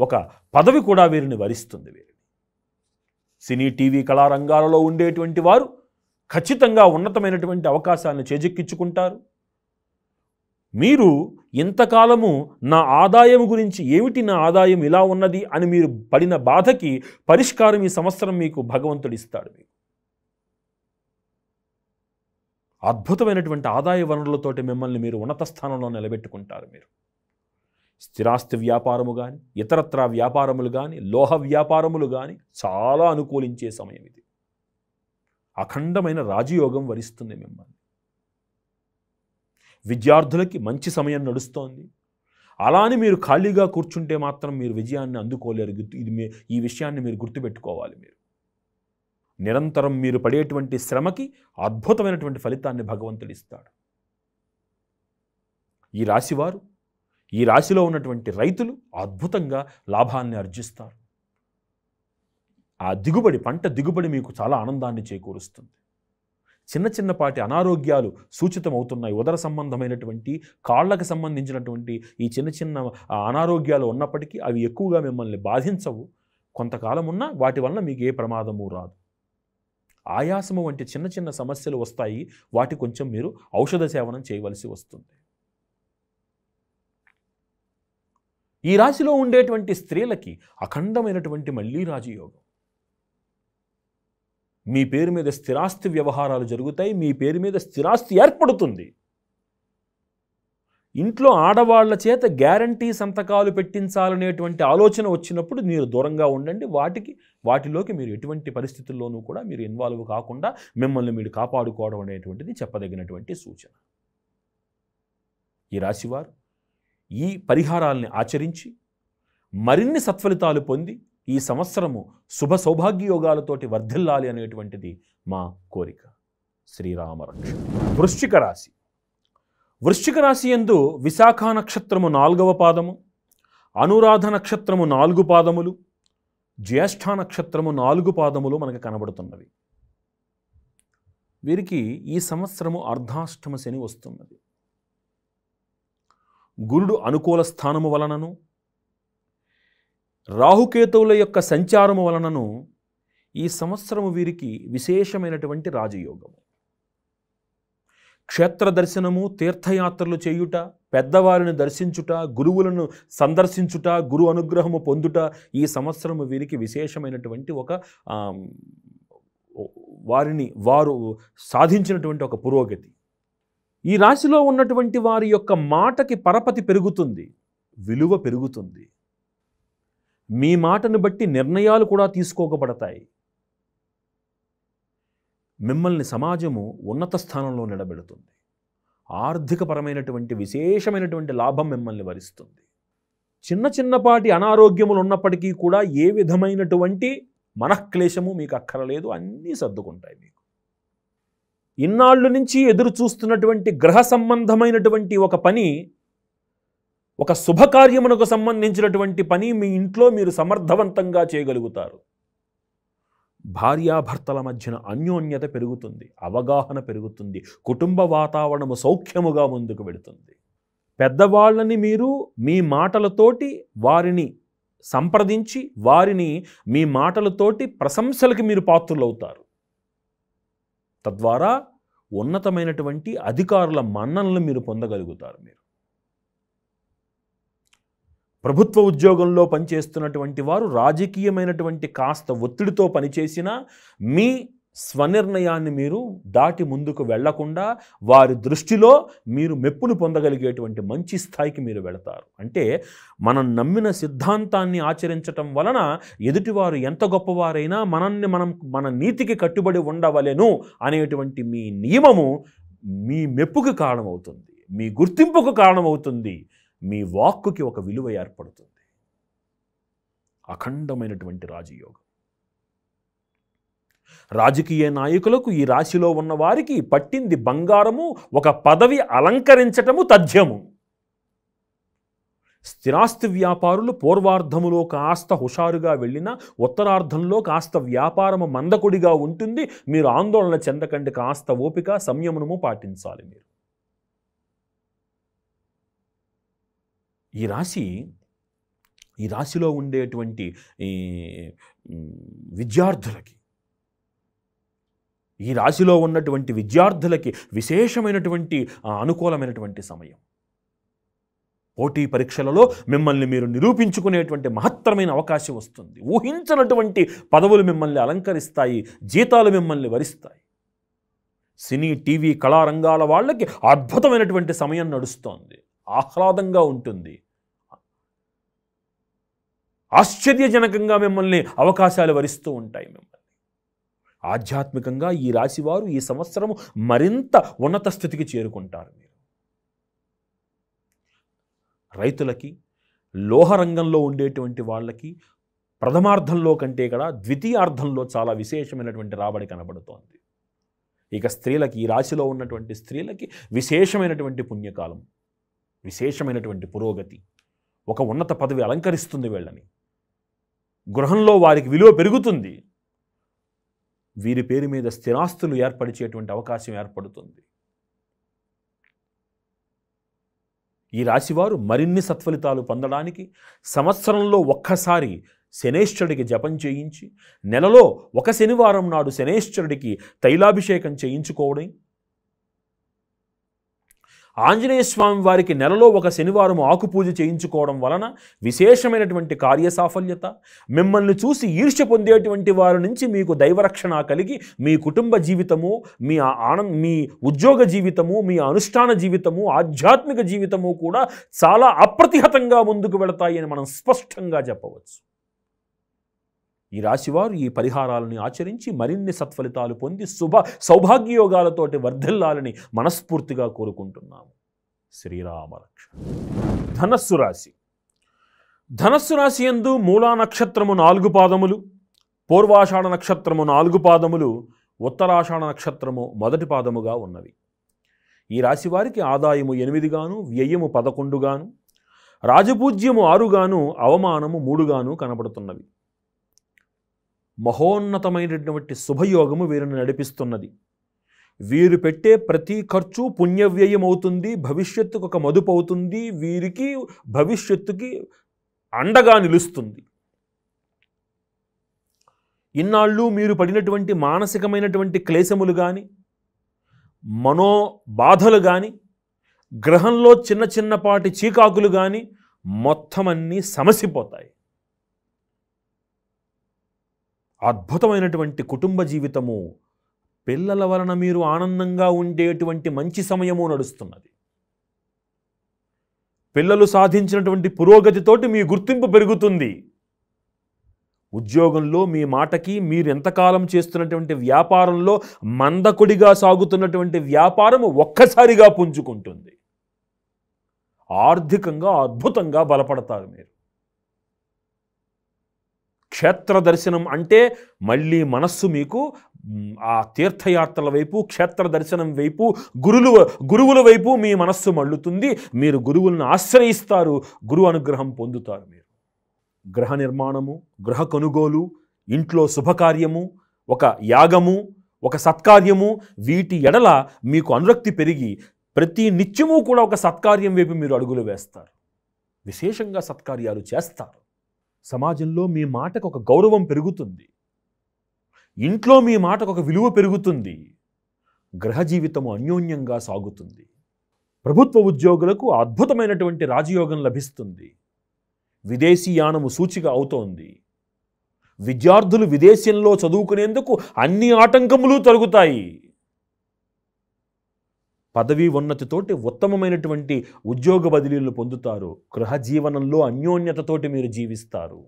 ఒక పదవి కూడా వీరిని వరిస్తుంది వీరిని సినీ టీవీ కళారంగాలలో ఉండేటువంటి వారు ఖచ్చితంగా ఉన్నతమైనటువంటి అవకాశాలను చేజిక్కించుకుంటారు మీరు ఇంతకాలము నా ఆదాయం గురించి ఏమిటి నా ఆదాయం ఇలా ఉన్నది అని మీరు పడిన బాధకి పరిష్కారం ఈ సంవత్సరం మీకు భగవంతుడిస్తాడు మీకు అద్భుతమైనటువంటి ఆదాయ వనరులతోటి మిమ్మల్ని మీరు ఉన్నత స్థానంలో నిలబెట్టుకుంటారు మీరు స్థిరాస్తి వ్యాపారము కానీ ఇతరత్ర వ్యాపారములు కానీ లోహ వ్యాపారములు కానీ చాలా అనుకూలించే సమయం ఇది అఖండమైన రాజయోగం వరిస్తుంది మిమ్మల్ని విద్యార్థులకి మంచి సమయం నడుస్తోంది అలానే మీరు ఖాళీగా కూర్చుంటే మాత్రం మీరు విజయాన్ని అందుకోలేరు ఇది మీ ఈ విషయాన్ని మీరు గుర్తుపెట్టుకోవాలి మీరు నిరంతరం మీరు పడేటువంటి శ్రమకి అద్భుతమైనటువంటి ఫలితాన్ని భగవంతుడు ఇస్తాడు ఈ రాశివారు ఈ రాశిలో ఉన్నటువంటి రైతులు అద్భుతంగా లాభాన్ని ఆర్జిస్తారు ఆ దిగుబడి పంట దిగుబడి మీకు చాలా ఆనందాన్ని చేకూరుస్తుంది చిన్న చిన్నపాటి అనారోగ్యాలు సూచితమవుతున్నాయి ఉదర సంబంధమైనటువంటి కాళ్ళకు సంబంధించినటువంటి ఈ చిన్న చిన్న అనారోగ్యాలు ఉన్నప్పటికీ అవి ఎక్కువగా మిమ్మల్ని బాధించవు కొంతకాలం ఉన్నా వాటి వలన మీకు ఏ ప్రమాదము రాదు ఆయాసము వంటి చిన్న చిన్న సమస్యలు వస్తాయి వాటి కొంచెం మీరు ఔషధ సేవనం చేయవలసి వస్తుంది ఈ రాశిలో ఉండేటువంటి స్త్రీలకి అఖండమైనటువంటి మళ్ళీ రాజయోగం మీ పేరు మీద స్థిరాస్తి వ్యవహారాలు జరుగుతాయి మీ పేరు మీద స్థిరాస్తి ఏర్పడుతుంది ఇంట్లో ఆడవాళ్ల చేత గ్యారంటీ సంతకాలు పెట్టించాలనేటువంటి ఆలోచన వచ్చినప్పుడు మీరు దూరంగా ఉండండి వాటికి వాటిలోకి మీరు ఎటువంటి పరిస్థితుల్లోనూ కూడా మీరు ఇన్వాల్వ్ కాకుండా మిమ్మల్ని మీరు కాపాడుకోవడం అనేటువంటిది చెప్పదగినటువంటి సూచన ఈ రాశివారు ఈ పరిహారాలని ఆచరించి మరిన్ని సత్ఫలితాలు పొంది ఈ సంవత్సరము శుభ సౌభాగ్య యోగాలతోటి వర్ధిల్లాలి అనేటువంటిది మా కోరిక శ్రీరామరక్ష వృశ్చిక రాశి వృశ్చిక రాశి ఎందు విశాఖ నక్షత్రము నాలుగవ పాదము అనురాధ నక్షత్రము నాలుగు పాదములు జ్యేష్ఠ నక్షత్రము నాలుగు పాదములు మనకు కనబడుతున్నవి వీరికి ఈ సంవత్సరము అర్ధాష్టమ శని వస్తున్నది గురుడు అనుకూల స్థానము వలనను రాహుకేతువుల యొక్క సంచారము వలనను ఈ సంవత్సరము వీరికి విశేషమైనటువంటి రాజయోగము క్షేత్ర దర్శనము తీర్థయాత్రలు చేయుట పెద్దవారిని దర్శించుట గురువులను సందర్శించుట గురు అనుగ్రహము పొందుట ఈ సంవత్సరము వీరికి విశేషమైనటువంటి ఒక వారిని వారు సాధించినటువంటి ఒక పురోగతి ఈ రాశిలో ఉన్నటువంటి వారి యొక్క మాటకి పరపతి పెరుగుతుంది విలువ పెరుగుతుంది మీ మాటను బట్టి నిర్ణయాలు కూడా తీసుకోకబడతాయి మిమ్మల్ని సమాజము ఉన్నత స్థానంలో నిలబెడుతుంది ఆర్థికపరమైనటువంటి విశేషమైనటువంటి లాభం మిమ్మల్ని వరిస్తుంది చిన్న చిన్నపాటి అనారోగ్యములు ఉన్నప్పటికీ కూడా ఏ విధమైనటువంటి మనఃక్లేశము మీకు అక్కరలేదు అన్నీ సర్దుకుంటాయి మీకు ఇన్నాళ్ళు నుంచి ఎదురు చూస్తున్నటువంటి గ్రహ సంబంధమైనటువంటి ఒక పని ఒక శుభకార్యమునకు సంబంధించినటువంటి పని మీ ఇంట్లో మీరు సమర్థవంతంగా చేయగలుగుతారు భార్యాభర్తల మధ్యన అన్యోన్యత పెరుగుతుంది అవగాహన పెరుగుతుంది కుటుంబ వాతావరణము సౌఖ్యముగా ముందుకు వెళుతుంది పెద్దవాళ్ళని మీరు మీ మాటలతోటి వారిని సంప్రదించి వారిని మీ మాటలతోటి ప్రశంసలకి మీరు పాత్రులవుతారు తద్వారా ఉన్నతమైనటువంటి అధికారుల మన్ననలు మీరు పొందగలుగుతారు మీరు ప్రభుత్వ ఉద్యోగంలో పనిచేస్తున్నటువంటి వారు రాజకీయమైనటువంటి కాస్త ఒత్తిడితో పనిచేసినా మీ స్వనిర్ణయాన్ని మీరు దాటి ముందుకు వెళ్లకుండా వారి దృష్టిలో మీరు మెప్పును పొందగలిగేటువంటి మంచి స్థాయికి మీరు వెళతారు అంటే మనం నమ్మిన సిద్ధాంతాన్ని ఆచరించటం వలన ఎదుటివారు ఎంత గొప్పవారైనా మనల్ని మనం మన నీతికి కట్టుబడి ఉండవలెను అనేటువంటి మీ నియమము మీ మెప్పుకు కారణమవుతుంది మీ గుర్తింపుకు కారణమవుతుంది మీ వాక్కుకి ఒక విలువ ఏర్పడుతుంది అఖండమైనటువంటి రాజయోగం రాజకీయ నాయకులకు ఈ రాశిలో ఉన్న వారికి పట్టింది బంగారము ఒక పదవి అలంకరించటము తథ్యము స్థిరాస్తి వ్యాపారులు పూర్వార్ధములో కాస్త హుషారుగా వెళ్ళినా ఉత్తరార్ధంలో కాస్త వ్యాపారము మందకుడిగా ఉంటుంది మీరు ఆందోళన చెందకండి కాస్త ఓపిక సంయమనము పాటించాలి మీరు ఈ రాశి ఈ రాశిలో ఉండేటువంటి విద్యార్థులకి ఈ రాశిలో ఉన్నటువంటి విద్యార్థులకి విశేషమైనటువంటి అనుకూలమైనటువంటి సమయం పోటీ పరీక్షలలో మిమ్మల్ని మీరు నిరూపించుకునేటువంటి మహత్తరమైన అవకాశం వస్తుంది ఊహించినటువంటి పదవులు మిమ్మల్ని అలంకరిస్తాయి జీతాలు మిమ్మల్ని వరిస్తాయి సినీ టీవీ కళారంగాల వాళ్ళకి అద్భుతమైనటువంటి సమయం నడుస్తోంది ఆహ్లాదంగా ఉంటుంది ఆశ్చర్యజనకంగా మిమ్మల్ని అవకాశాలు వరిస్తూ ఉంటాయి మిమ్మల్ని ఆధ్యాత్మికంగా ఈ రాశివారు ఈ సంవత్సరం మరింత ఉన్నత స్థితికి చేరుకుంటారు మీరు రైతులకి లోహరంగంలో ఉండేటువంటి వాళ్ళకి ప్రథమార్థంలో కంటే కూడా ద్వితీయార్థంలో చాలా విశేషమైనటువంటి రాబడి కనబడుతోంది ఇక స్త్రీలకి ఈ రాశిలో ఉన్నటువంటి స్త్రీలకి విశేషమైనటువంటి పుణ్యకాలం విశేషమైనటువంటి పురోగతి ఒక ఉన్నత పదవి అలంకరిస్తుంది వీళ్ళని గృహంలో వారికి విలువ పెరుగుతుంది వీరి పేరు మీద స్థిరాస్తులు ఏర్పరిచేటువంటి అవకాశం ఏర్పడుతుంది ఈ రాశివారు మరిన్ని సత్ఫలితాలు పొందడానికి సంవత్సరంలో ఒక్కసారి శనేశ్వరుడికి జపం చేయించి నెలలో ఒక శనివారం నాడు శనేశ్వరుడికి తైలాభిషేకం చేయించుకోవడం ఆంజనేయ స్వామి వారికి నెలలో ఒక శనివారం ఆకుపూజ చేయించుకోవడం వలన విశేషమైనటువంటి కార్యసాఫల్యత మిమ్మల్ని చూసి ఈర్ష్య పొందేటువంటి వారి నుంచి మీకు దైవరక్షణ కలిగి మీ కుటుంబ జీవితము మీ ఆనం మీ ఉద్యోగ జీవితము మీ అనుష్ఠాన జీవితము ఆధ్యాత్మిక జీవితము కూడా చాలా అప్రతిహతంగా ముందుకు అని మనం స్పష్టంగా చెప్పవచ్చు ఈ రాశివారు ఈ పరిహారాలని ఆచరించి మరిన్ని సత్ఫలితాలు పొంది శుభ సౌభాగ్యయోగాలతోటి వర్ధిల్లాలని మనస్ఫూర్తిగా కోరుకుంటున్నాము శ్రీరామరక్ష ధనస్సు రాశి ధనస్సు రాశి ఎందు మూలా నక్షత్రము నాలుగు పాదములు పూర్వాషాఢ నక్షత్రము నాలుగు పాదములు ఉత్తరాషాఢ నక్షత్రము మొదటి పాదముగా ఉన్నవి ఈ రాశివారికి ఆదాయము ఎనిమిదిగాను వ్యయము పదకొండుగాను రాజపూజ్యము ఆరుగాను అవమానము మూడుగాను కనబడుతున్నవి మహోన్నతమైనటువంటి శుభయోగము వీరిని నడిపిస్తున్నది వీరు పెట్టే ప్రతి ఖర్చు పుణ్యవ్యయం అవుతుంది భవిష్యత్తుకు ఒక మదుపు అవుతుంది వీరికి భవిష్యత్తుకి అండగా నిలుస్తుంది ఇన్నాళ్ళు మీరు పడినటువంటి మానసికమైనటువంటి క్లేశములు కానీ మనోబాధలు కానీ గ్రహంలో చిన్న చిన్నపాటి చీకాకులు కానీ మొత్తం అన్నీ సమసిపోతాయి అద్భుతమైనటువంటి కుటుంబ జీవితము పిల్లల వలన మీరు ఆనందంగా ఉండేటువంటి మంచి సమయము నడుస్తున్నది పిల్లలు సాధించినటువంటి పురోగతితోటి మీ గుర్తింపు పెరుగుతుంది ఉద్యోగంలో మీ మాటకి మీరు ఎంతకాలం చేస్తున్నటువంటి వ్యాపారంలో మందకుడిగా సాగుతున్నటువంటి వ్యాపారం ఒక్కసారిగా పుంజుకుంటుంది ఆర్థికంగా అద్భుతంగా బలపడతారు మీరు క్షేత్ర దర్శనం అంటే మళ్ళీ మనస్సు మీకు ఆ తీర్థయాత్రల వైపు క్షేత్ర దర్శనం వైపు గురులు గురువుల వైపు మీ మనస్సు మళ్ళుతుంది మీరు గురువులను ఆశ్రయిస్తారు గురు అనుగ్రహం పొందుతారు మీరు గ్రహ నిర్మాణము గ్రహ కొనుగోలు ఇంట్లో శుభకార్యము ఒక యాగము ఒక సత్కార్యము వీటి ఎడల మీకు అనురక్తి పెరిగి ప్రతి నిత్యము కూడా ఒక సత్కార్యం వైపు మీరు అడుగులు వేస్తారు విశేషంగా సత్కార్యాలు చేస్తారు సమాజంలో మీ మాటకు ఒక గౌరవం పెరుగుతుంది ఇంట్లో మీ మాటకు ఒక విలువ పెరుగుతుంది గ్రహ జీవితము అన్యోన్యంగా సాగుతుంది ప్రభుత్వ ఉద్యోగులకు అద్భుతమైనటువంటి రాజయోగం లభిస్తుంది విదేశీయానము సూచిక అవుతోంది విద్యార్థులు విదేశంలో చదువుకునేందుకు అన్ని ఆటంకములు తొలగుతాయి పదవీ ఉన్నతితోటి ఉత్తమమైనటువంటి ఉద్యోగ బదిలీలు పొందుతారు గృహ జీవనంలో అన్యోన్యతతోటి మీరు జీవిస్తారు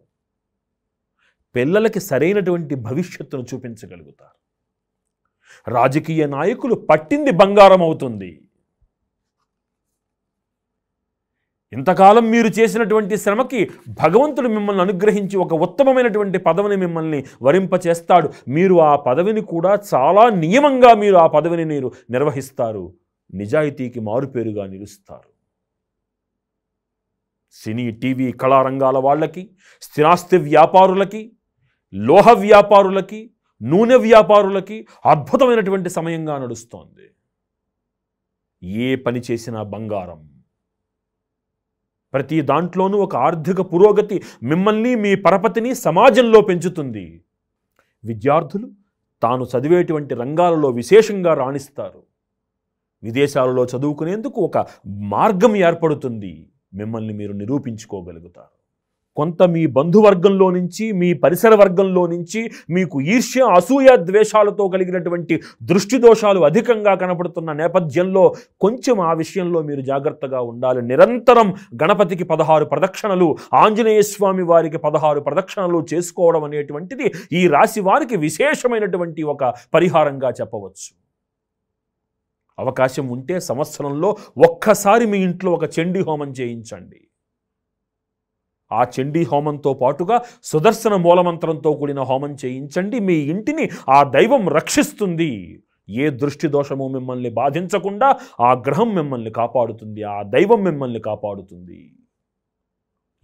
పిల్లలకి సరైనటువంటి భవిష్యత్తును చూపించగలుగుతారు రాజకీయ నాయకులు పట్టింది బంగారం అవుతుంది ఇంతకాలం మీరు చేసినటువంటి శ్రమకి భగవంతుడు మిమ్మల్ని అనుగ్రహించి ఒక ఉత్తమమైనటువంటి పదవిని మిమ్మల్ని వరింపచేస్తాడు మీరు ఆ పదవిని కూడా చాలా నియమంగా మీరు ఆ పదవిని మీరు నిర్వహిస్తారు నిజాయితీకి మారుపేరుగా నిలుస్తారు సినీ టీవీ కళారంగాల వాళ్ళకి స్థిరాస్తి వ్యాపారులకి లోహ వ్యాపారులకి నూనె వ్యాపారులకి అద్భుతమైనటువంటి సమయంగా నడుస్తోంది ఏ పని చేసినా బంగారం ప్రతి దాంట్లోనూ ఒక ఆర్థిక పురోగతి మిమ్మల్ని మీ పరపతిని సమాజంలో పెంచుతుంది విద్యార్థులు తాను చదివేటువంటి రంగాలలో విశేషంగా రాణిస్తారు విదేశాలలో చదువుకునేందుకు ఒక మార్గం ఏర్పడుతుంది మిమ్మల్ని మీరు నిరూపించుకోగలుగుతారు కొంత మీ బంధువర్గంలో నుంచి మీ పరిసర వర్గంలో నుంచి మీకు ఈర్ష్య అసూయ ద్వేషాలతో కలిగినటువంటి దృష్టి దోషాలు అధికంగా కనపడుతున్న నేపథ్యంలో కొంచెం ఆ విషయంలో మీరు జాగ్రత్తగా ఉండాలి నిరంతరం గణపతికి పదహారు ప్రదక్షిణలు ఆంజనేయ స్వామి వారికి పదహారు ప్రదక్షిణలు చేసుకోవడం అనేటువంటిది ఈ రాశి వారికి విశేషమైనటువంటి ఒక పరిహారంగా చెప్పవచ్చు అవకాశం ఉంటే సంవత్సరంలో ఒక్కసారి మీ ఇంట్లో ఒక చండీ హోమం చేయించండి ఆ చండీ హోమంతో పాటుగా సుదర్శన మూలమంత్రంతో కూడిన హోమం చేయించండి మీ ఇంటిని ఆ దైవం రక్షిస్తుంది ఏ దృష్టి దోషము మిమ్మల్ని బాధించకుండా ఆ గ్రహం మిమ్మల్ని కాపాడుతుంది ఆ దైవం మిమ్మల్ని కాపాడుతుంది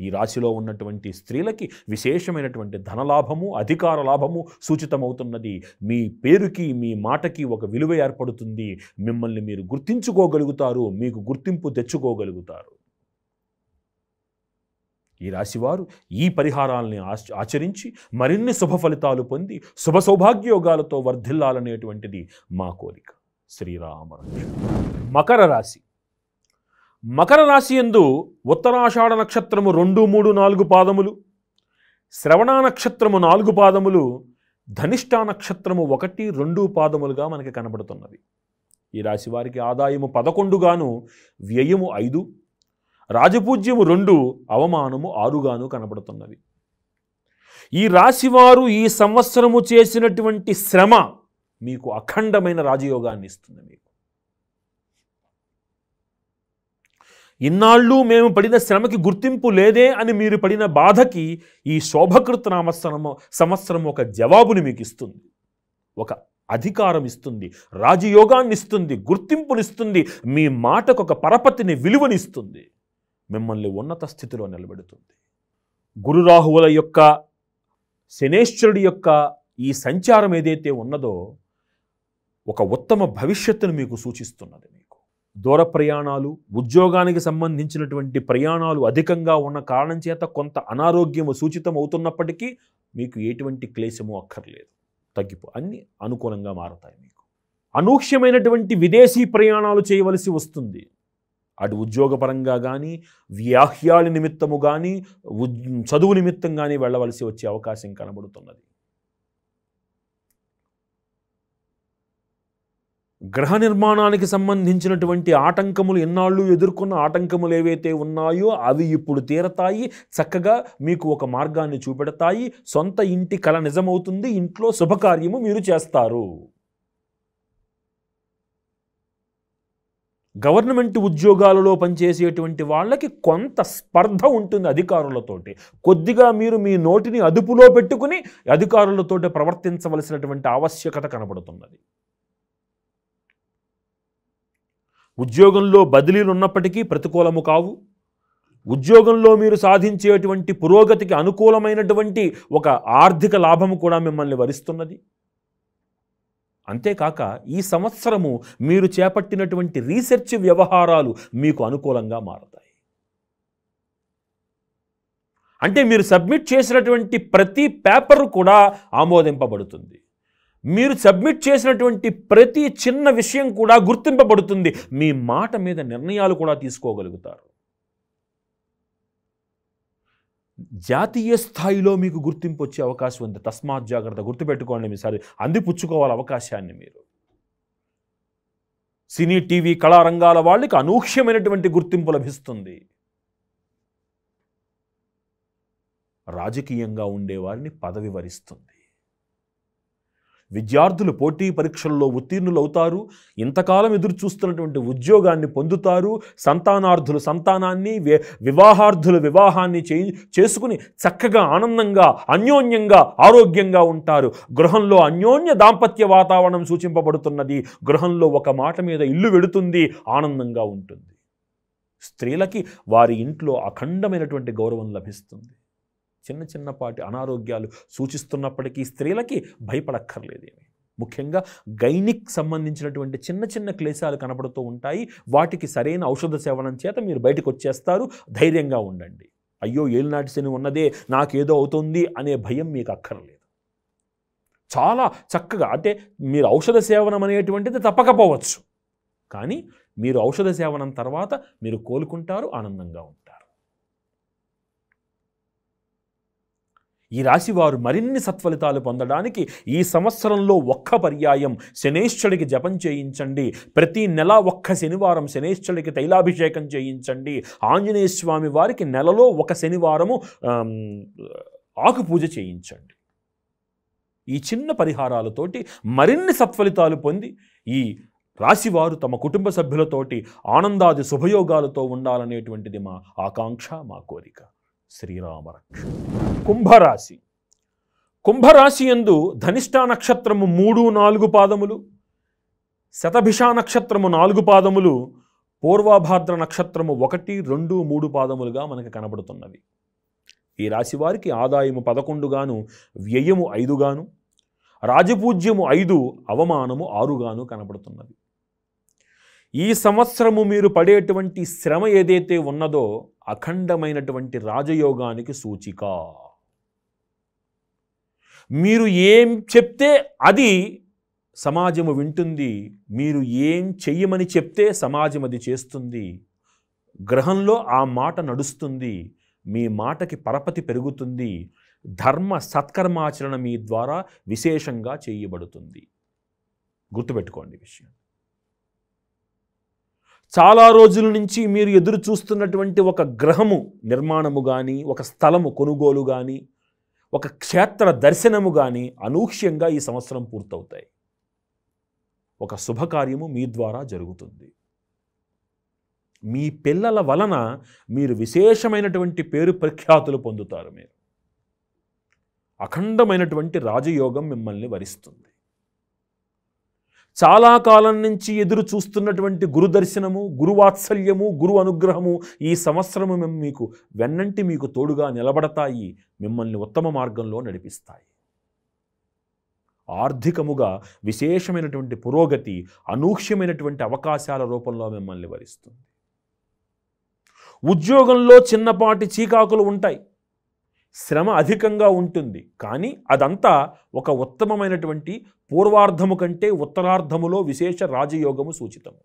ఈ రాశిలో ఉన్నటువంటి స్త్రీలకి విశేషమైనటువంటి ధనలాభము అధికార లాభము సూచితమవుతున్నది మీ పేరుకి మీ మాటకి ఒక విలువ ఏర్పడుతుంది మిమ్మల్ని మీరు గుర్తించుకోగలుగుతారు మీకు గుర్తింపు తెచ్చుకోగలుగుతారు ఈ రాశివారు ఈ పరిహారాలని ఆచరించి మరిన్ని శుభ ఫలితాలు పొంది శుభ సౌభాగ్యోగాలతో వర్ధిల్లాలనేటువంటిది మా కోరిక శ్రీరామ మకర రాశి మకర రాశి ఎందు ఉత్తరాషాఢ నక్షత్రము రెండు మూడు నాలుగు పాదములు శ్రవణ నక్షత్రము నాలుగు పాదములు ధనిష్ట నక్షత్రము ఒకటి రెండు పాదములుగా మనకి కనబడుతున్నది ఈ రాశి వారికి ఆదాయము పదకొండుగాను వ్యయము ఐదు రాజపూజ్యము రెండు అవమానము ఆరుగాను కనబడుతున్నది ఈ రాశివారు ఈ సంవత్సరము చేసినటువంటి శ్రమ మీకు అఖండమైన రాజయోగాన్ని ఇస్తుంది మీకు ఇన్నాళ్ళు మేము పడిన శ్రమకి గుర్తింపు లేదే అని మీరు పడిన బాధకి ఈ శోభకృత నామస్వరము సంవత్సరం ఒక జవాబుని మీకు ఇస్తుంది ఒక అధికారం ఇస్తుంది రాజయోగాన్ని ఇస్తుంది గుర్తింపునిస్తుంది మీ మాటకు ఒక పరపతిని విలువనిస్తుంది మిమ్మల్ని ఉన్నత స్థితిలో నిలబెడుతుంది గురురాహువుల యొక్క శనేశ్వరుడి యొక్క ఈ సంచారం ఏదైతే ఉన్నదో ఒక ఉత్తమ భవిష్యత్తును మీకు సూచిస్తున్నది దూర ప్రయాణాలు ఉద్యోగానికి సంబంధించినటువంటి ప్రయాణాలు అధికంగా ఉన్న కారణం చేత కొంత అనారోగ్యము సూచితం అవుతున్నప్పటికీ మీకు ఎటువంటి క్లేశము అక్కర్లేదు తగ్గిపో అన్నీ అనుకూలంగా మారతాయి మీకు అనూహ్యమైనటువంటి విదేశీ ప్రయాణాలు చేయవలసి వస్తుంది అటు ఉద్యోగపరంగా కానీ వ్యాహ్యాల నిమిత్తము కానీ చదువు నిమిత్తం కానీ వెళ్ళవలసి వచ్చే అవకాశం కనబడుతున్నది గ్రహ నిర్మాణానికి సంబంధించినటువంటి ఆటంకములు ఎన్నాళ్ళు ఎదుర్కొన్న ఆటంకములు ఏవైతే ఉన్నాయో అవి ఇప్పుడు తీరతాయి చక్కగా మీకు ఒక మార్గాన్ని చూపెడతాయి సొంత ఇంటి కళ నిజమవుతుంది ఇంట్లో శుభకార్యము మీరు చేస్తారు గవర్నమెంట్ ఉద్యోగాలలో పనిచేసేటువంటి వాళ్ళకి కొంత స్పర్ధ ఉంటుంది అధికారులతోటి కొద్దిగా మీరు మీ నోటిని అదుపులో పెట్టుకుని అధికారులతోటి ప్రవర్తించవలసినటువంటి ఆవశ్యకత కనబడుతున్నది ఉద్యోగంలో బదిలీలు ఉన్నప్పటికీ ప్రతికూలము కావు ఉద్యోగంలో మీరు సాధించేటువంటి పురోగతికి అనుకూలమైనటువంటి ఒక ఆర్థిక లాభము కూడా మిమ్మల్ని వరిస్తున్నది అంతేకాక ఈ సంవత్సరము మీరు చేపట్టినటువంటి రీసెర్చ్ వ్యవహారాలు మీకు అనుకూలంగా మారతాయి అంటే మీరు సబ్మిట్ చేసినటువంటి ప్రతి పేపరు కూడా ఆమోదింపబడుతుంది మీరు సబ్మిట్ చేసినటువంటి ప్రతి చిన్న విషయం కూడా గుర్తింపబడుతుంది మీ మాట మీద నిర్ణయాలు కూడా తీసుకోగలుగుతారు జాతీయ స్థాయిలో మీకు గుర్తింపు వచ్చే అవకాశం ఉంది తస్మాత్ జాగ్రత్త గుర్తుపెట్టుకోండి మీసారి అందిపుచ్చుకోవాలి అవకాశాన్ని మీరు సినీ టీవీ కళారంగాల వాళ్ళకి అనూహ్యమైనటువంటి గుర్తింపు లభిస్తుంది రాజకీయంగా ఉండేవారిని పదవి వరిస్తుంది విద్యార్థులు పోటీ పరీక్షల్లో ఉత్తీర్ణులు అవుతారు ఇంతకాలం ఎదురు చూస్తున్నటువంటి ఉద్యోగాన్ని పొందుతారు సంతానార్థులు సంతానాన్ని వివాహార్థులు వివాహాన్ని చే చేసుకుని చక్కగా ఆనందంగా అన్యోన్యంగా ఆరోగ్యంగా ఉంటారు గృహంలో అన్యోన్య దాంపత్య వాతావరణం సూచింపబడుతున్నది గృహంలో ఒక మాట మీద ఇల్లు వెడుతుంది ఆనందంగా ఉంటుంది స్త్రీలకి వారి ఇంట్లో అఖండమైనటువంటి గౌరవం లభిస్తుంది చిన్న చిన్నపాటి అనారోగ్యాలు సూచిస్తున్నప్పటికీ స్త్రీలకి భయపడక్కర్లేదు ముఖ్యంగా గైనిక్ సంబంధించినటువంటి చిన్న చిన్న క్లేశాలు కనబడుతూ ఉంటాయి వాటికి సరైన ఔషధ సేవనం చేత మీరు బయటకు వచ్చేస్తారు ధైర్యంగా ఉండండి అయ్యో ఏలినాటి శని ఉన్నదే నాకేదో అవుతుంది అనే భయం మీకు అక్కర్లేదు చాలా చక్కగా అంటే మీరు ఔషధ సేవనం అనేటువంటిది తప్పకపోవచ్చు కానీ మీరు ఔషధ సేవనం తర్వాత మీరు కోలుకుంటారు ఆనందంగా ఉంటారు ఈ రాశి వారు మరిన్ని సత్ఫలితాలు పొందడానికి ఈ సంవత్సరంలో ఒక్క పర్యాయం శనేశ్వడికి జపం చేయించండి ప్రతి నెల ఒక్క శనివారం శనేశ్వడికి తైలాభిషేకం చేయించండి ఆంజనేయ స్వామి వారికి నెలలో ఒక శనివారము ఆకు పూజ చేయించండి ఈ చిన్న పరిహారాలతోటి మరిన్ని సత్ఫలితాలు పొంది ఈ రాశివారు తమ కుటుంబ సభ్యులతోటి ఆనందాది శుభయోగాలతో ఉండాలనేటువంటిది మా ఆకాంక్ష మా కోరిక శ్రీరామరక్ష కుంభరాశి కుంభరాశి ఎందు ధనిష్టా నక్షత్రము మూడు నాలుగు పాదములు శతభిషా నక్షత్రము నాలుగు పాదములు పూర్వాభాద్ర నక్షత్రము ఒకటి రెండు మూడు పాదములుగా మనకు కనబడుతున్నవి ఈ రాశి వారికి ఆదాయము పదకొండుగాను వ్యయము ఐదుగాను రాజపూజ్యము ఐదు అవమానము ఆరుగాను కనబడుతున్నది ఈ సంవత్సరము మీరు పడేటువంటి శ్రమ ఏదైతే ఉన్నదో అఖండమైనటువంటి రాజయోగానికి సూచిక మీరు ఏం చెప్తే అది సమాజము వింటుంది మీరు ఏం చెయ్యమని చెప్తే సమాజం అది చేస్తుంది గ్రహంలో ఆ మాట నడుస్తుంది మీ మాటకి పరపతి పెరుగుతుంది ధర్మ సత్కర్మాచరణ మీ ద్వారా విశేషంగా చేయబడుతుంది గుర్తుపెట్టుకోండి విషయం చాలా రోజుల నుంచి మీరు ఎదురు చూస్తున్నటువంటి ఒక గ్రహము నిర్మాణము కానీ ఒక స్థలము కొనుగోలు కానీ ఒక క్షేత్ర దర్శనము కానీ అనూహ్యంగా ఈ సంవత్సరం పూర్తవుతాయి ఒక శుభకార్యము మీ ద్వారా జరుగుతుంది మీ పిల్లల వలన మీరు విశేషమైనటువంటి పేరు ప్రఖ్యాతులు పొందుతారు మీరు అఖండమైనటువంటి రాజయోగం మిమ్మల్ని వరిస్తుంది చాలా కాలం నుంచి ఎదురు చూస్తున్నటువంటి గురు దర్శనము గురువాత్సల్యము గురు అనుగ్రహము ఈ సంవత్సరము మేము మీకు వెన్నంటి మీకు తోడుగా నిలబడతాయి మిమ్మల్ని ఉత్తమ మార్గంలో నడిపిస్తాయి ఆర్థికముగా విశేషమైనటువంటి పురోగతి అనూహ్యమైనటువంటి అవకాశాల రూపంలో మిమ్మల్ని వరిస్తుంది ఉద్యోగంలో చిన్నపాటి చీకాకులు ఉంటాయి శ్రమ అధికంగా ఉంటుంది కానీ అదంతా ఒక ఉత్తమమైనటువంటి పూర్వార్ధము కంటే ఉత్తరార్ధములో విశేష రాజయోగము సూచితము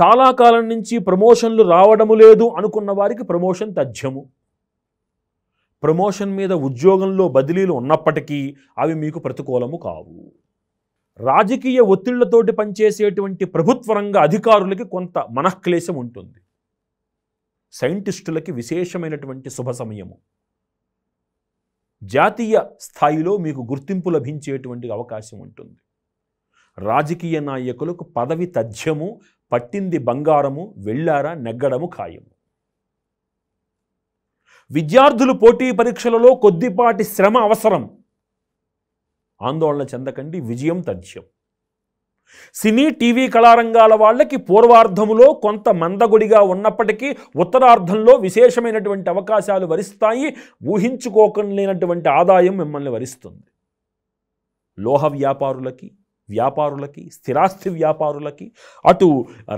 చాలా కాలం నుంచి ప్రమోషన్లు రావడము లేదు అనుకున్న వారికి ప్రమోషన్ తథ్యము ప్రమోషన్ మీద ఉద్యోగంలో బదిలీలు ఉన్నప్పటికీ అవి మీకు ప్రతికూలము కావు రాజకీయ ఒత్తిళ్లతోటి పనిచేసేటువంటి ప్రభుత్వరంగ అధికారులకి కొంత మనఃక్లేశం ఉంటుంది సైంటిస్టులకి విశేషమైనటువంటి శుభ సమయము జాతీయ స్థాయిలో మీకు గుర్తింపు లభించేటువంటి అవకాశం ఉంటుంది రాజకీయ నాయకులకు పదవి తథ్యము పట్టింది బంగారము వెళ్ళారా నెగ్గడము ఖాయము విద్యార్థులు పోటీ పరీక్షలలో కొద్దిపాటి శ్రమ అవసరం ఆందోళన చెందకండి విజయం తథ్యం సినీ టీవీ కళారంగాల వాళ్ళకి పూర్వార్ధములో కొంత మందగుడిగా ఉన్నప్పటికీ ఉత్తరార్ధంలో విశేషమైనటువంటి అవకాశాలు వరిస్తాయి ఊహించుకోకలేనటువంటి ఆదాయం మిమ్మల్ని వరిస్తుంది లోహ వ్యాపారులకి వ్యాపారులకి స్థిరాస్తి వ్యాపారులకి అటు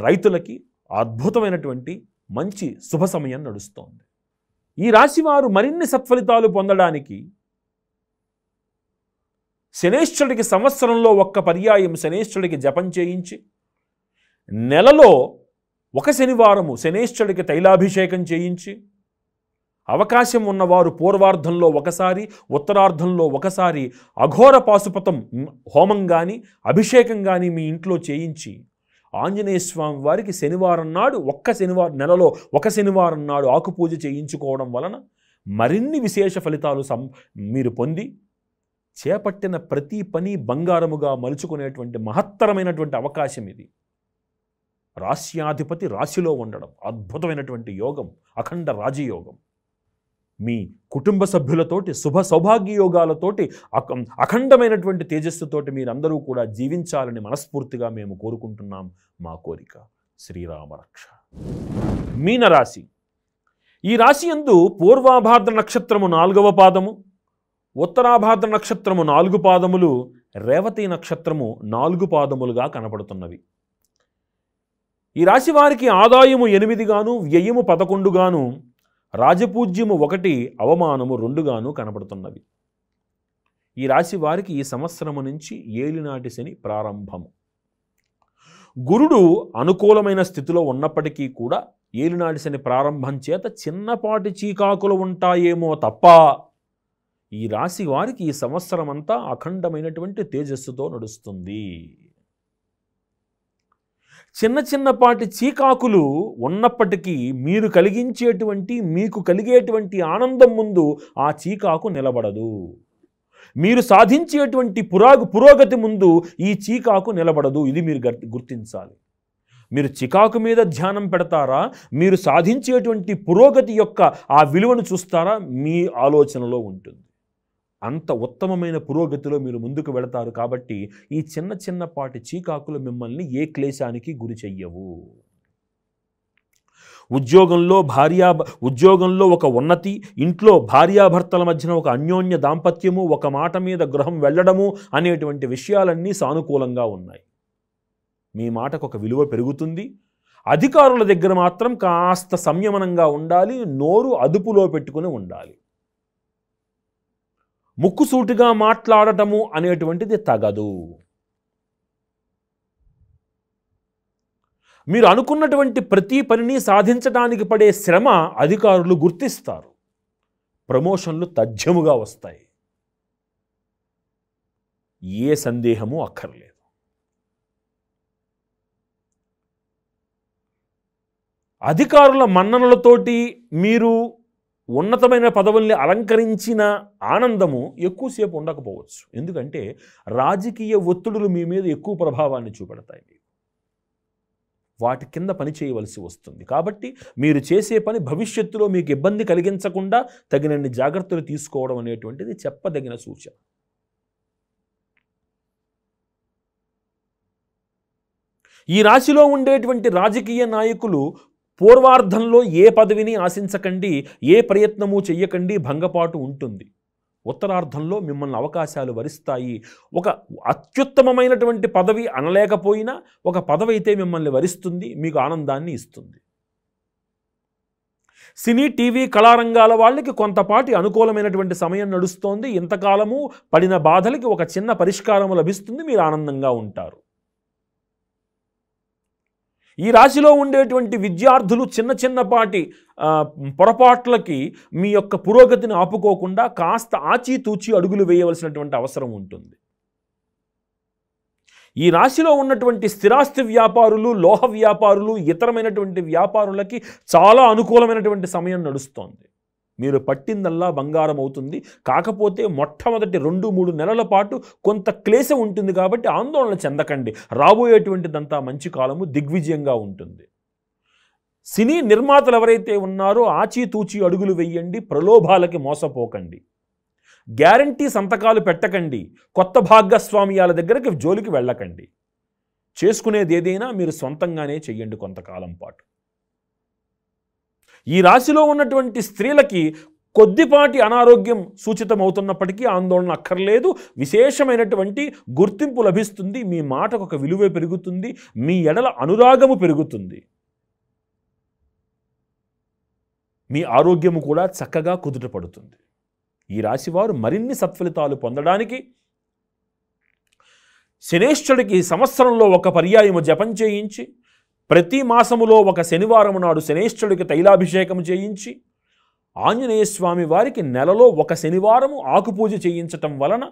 రైతులకి అద్భుతమైనటువంటి మంచి శుభ సమయం నడుస్తోంది ఈ రాశివారు మరిన్ని సత్ఫలితాలు పొందడానికి శనేశ్వరుడికి సంవత్సరంలో ఒక్క పర్యాయం శనేశ్వరుడికి జపం చేయించి నెలలో ఒక శనివారము శనేశ్వరుడికి తైలాభిషేకం చేయించి అవకాశం ఉన్నవారు పూర్వార్ధంలో ఒకసారి ఉత్తరార్ధంలో ఒకసారి అఘోర పాశుపతం హోమం కానీ అభిషేకం కానీ మీ ఇంట్లో చేయించి ఆంజనేయ స్వామి వారికి శనివారం నాడు ఒక్క శనివారం నెలలో ఒక శనివారం నాడు ఆకుపూజ చేయించుకోవడం వలన మరిన్ని విశేష ఫలితాలు సం మీరు పొంది చేపట్టిన ప్రతి పని బంగారముగా మలుచుకునేటువంటి మహత్తరమైనటువంటి అవకాశం ఇది రాశ్యాధిపతి రాశిలో ఉండడం అద్భుతమైనటువంటి యోగం అఖండ రాజయోగం మీ కుటుంబ సభ్యులతోటి శుభ సౌభాగ్య యోగాలతోటి అఖండమైనటువంటి తేజస్సుతోటి మీరందరూ కూడా జీవించాలని మనస్ఫూర్తిగా మేము కోరుకుంటున్నాం మా కోరిక శ్రీరామరక్ష మీనరాశి ఈ రాశి ఎందు పూర్వాభాద్ర నక్షత్రము నాలుగవ పాదము ఉత్తరాభాద్ర నక్షత్రము నాలుగు పాదములు రేవతి నక్షత్రము నాలుగు పాదములుగా కనపడుతున్నవి ఈ రాశి వారికి ఆదాయము ఎనిమిదిగాను వ్యయము పదకొండుగాను రాజపూజ్యము ఒకటి అవమానము రెండుగాను కనపడుతున్నవి ఈ రాశి వారికి ఈ సంవత్సరము నుంచి ఏలినాటి శని ప్రారంభము గురుడు అనుకూలమైన స్థితిలో ఉన్నప్పటికీ కూడా ఏలినాటి శని ప్రారంభం చేత చిన్నపాటి చీకాకులు ఉంటాయేమో తప్ప ఈ రాశి వారికి ఈ సంవత్సరం అంతా అఖండమైనటువంటి తేజస్సుతో నడుస్తుంది చిన్న చిన్నపాటి చీకాకులు ఉన్నప్పటికీ మీరు కలిగించేటువంటి మీకు కలిగేటువంటి ఆనందం ముందు ఆ చీకాకు నిలబడదు మీరు సాధించేటువంటి పురాగు పురోగతి ముందు ఈ చీకాకు నిలబడదు ఇది మీరు గుర్తించాలి మీరు చికాకు మీద ధ్యానం పెడతారా మీరు సాధించేటువంటి పురోగతి యొక్క ఆ విలువను చూస్తారా మీ ఆలోచనలో ఉంటుంది అంత ఉత్తమమైన పురోగతిలో మీరు ముందుకు వెళతారు కాబట్టి ఈ చిన్న చిన్నపాటి చీకాకులు మిమ్మల్ని ఏ క్లేశానికి గురి చెయ్యవు ఉద్యోగంలో భార్యా ఉద్యోగంలో ఒక ఉన్నతి ఇంట్లో భార్యాభర్తల మధ్యన ఒక అన్యోన్య దాంపత్యము ఒక మాట మీద గృహం వెళ్ళడము అనేటువంటి విషయాలన్నీ సానుకూలంగా ఉన్నాయి మీ మాటకు ఒక విలువ పెరుగుతుంది అధికారుల దగ్గర మాత్రం కాస్త సంయమనంగా ఉండాలి నోరు అదుపులో పెట్టుకుని ఉండాలి ముక్కుసూటిగా మాట్లాడటము అనేటువంటిది తగదు మీరు అనుకున్నటువంటి ప్రతి పనిని సాధించడానికి పడే శ్రమ అధికారులు గుర్తిస్తారు ప్రమోషన్లు తథ్యముగా వస్తాయి ఏ సందేహము అక్కర్లేదు అధికారుల మన్ననలతోటి మీరు ఉన్నతమైన పదవుల్ని అలంకరించిన ఆనందము ఎక్కువసేపు ఉండకపోవచ్చు ఎందుకంటే రాజకీయ ఒత్తిడులు మీ మీద ఎక్కువ ప్రభావాన్ని చూపెడతాయి మీకు వాటి కింద పని చేయవలసి వస్తుంది కాబట్టి మీరు చేసే పని భవిష్యత్తులో మీకు ఇబ్బంది కలిగించకుండా తగినన్ని జాగ్రత్తలు తీసుకోవడం అనేటువంటిది చెప్పదగిన సూచన ఈ రాశిలో ఉండేటువంటి రాజకీయ నాయకులు పూర్వార్ధంలో ఏ పదవిని ఆశించకండి ఏ ప్రయత్నము చెయ్యకండి భంగపాటు ఉంటుంది ఉత్తరార్ధంలో మిమ్మల్ని అవకాశాలు వరిస్తాయి ఒక అత్యుత్తమమైనటువంటి పదవి అనలేకపోయినా ఒక పదవి అయితే మిమ్మల్ని వరిస్తుంది మీకు ఆనందాన్ని ఇస్తుంది సినీ టీవీ కళారంగాల వాళ్ళకి కొంతపాటి అనుకూలమైనటువంటి సమయం నడుస్తోంది ఇంతకాలము పడిన బాధలకి ఒక చిన్న పరిష్కారం లభిస్తుంది మీరు ఆనందంగా ఉంటారు ఈ రాశిలో ఉండేటువంటి విద్యార్థులు చిన్న చిన్నపాటి పొరపాట్లకి మీ యొక్క పురోగతిని ఆపుకోకుండా కాస్త ఆచితూచి అడుగులు వేయవలసినటువంటి అవసరం ఉంటుంది ఈ రాశిలో ఉన్నటువంటి స్థిరాస్తి వ్యాపారులు లోహ వ్యాపారులు ఇతరమైనటువంటి వ్యాపారులకి చాలా అనుకూలమైనటువంటి సమయం నడుస్తోంది మీరు పట్టిందల్లా బంగారం అవుతుంది కాకపోతే మొట్టమొదటి రెండు మూడు నెలల పాటు కొంత క్లేశం ఉంటుంది కాబట్టి ఆందోళన చెందకండి రాబోయేటువంటిదంతా మంచి కాలము దిగ్విజయంగా ఉంటుంది సినీ నిర్మాతలు ఎవరైతే ఉన్నారో ఆచితూచి అడుగులు వెయ్యండి ప్రలోభాలకి మోసపోకండి గ్యారంటీ సంతకాలు పెట్టకండి కొత్త భాగస్వామ్యాల దగ్గరికి జోలికి వెళ్ళకండి చేసుకునేది ఏదైనా మీరు సొంతంగానే చెయ్యండి కొంతకాలం పాటు ఈ రాశిలో ఉన్నటువంటి స్త్రీలకి కొద్దిపాటి అనారోగ్యం సూచితమవుతున్నప్పటికీ ఆందోళన అక్కర్లేదు విశేషమైనటువంటి గుర్తింపు లభిస్తుంది మీ మాటకు ఒక విలువ పెరుగుతుంది మీ ఎడల అనురాగము పెరుగుతుంది మీ ఆరోగ్యము కూడా చక్కగా కుదుట పడుతుంది ఈ రాశివారు మరిన్ని సత్ఫలితాలు పొందడానికి శనేశ్వరుడికి సంవత్సరంలో ఒక పర్యాయము జపం చేయించి ప్రతి మాసములో ఒక శనివారం నాడు శనేశ్వరుడికి తైలాభిషేకం చేయించి ఆంజనేయ స్వామి వారికి నెలలో ఒక శనివారము ఆకుపూజ చేయించటం వలన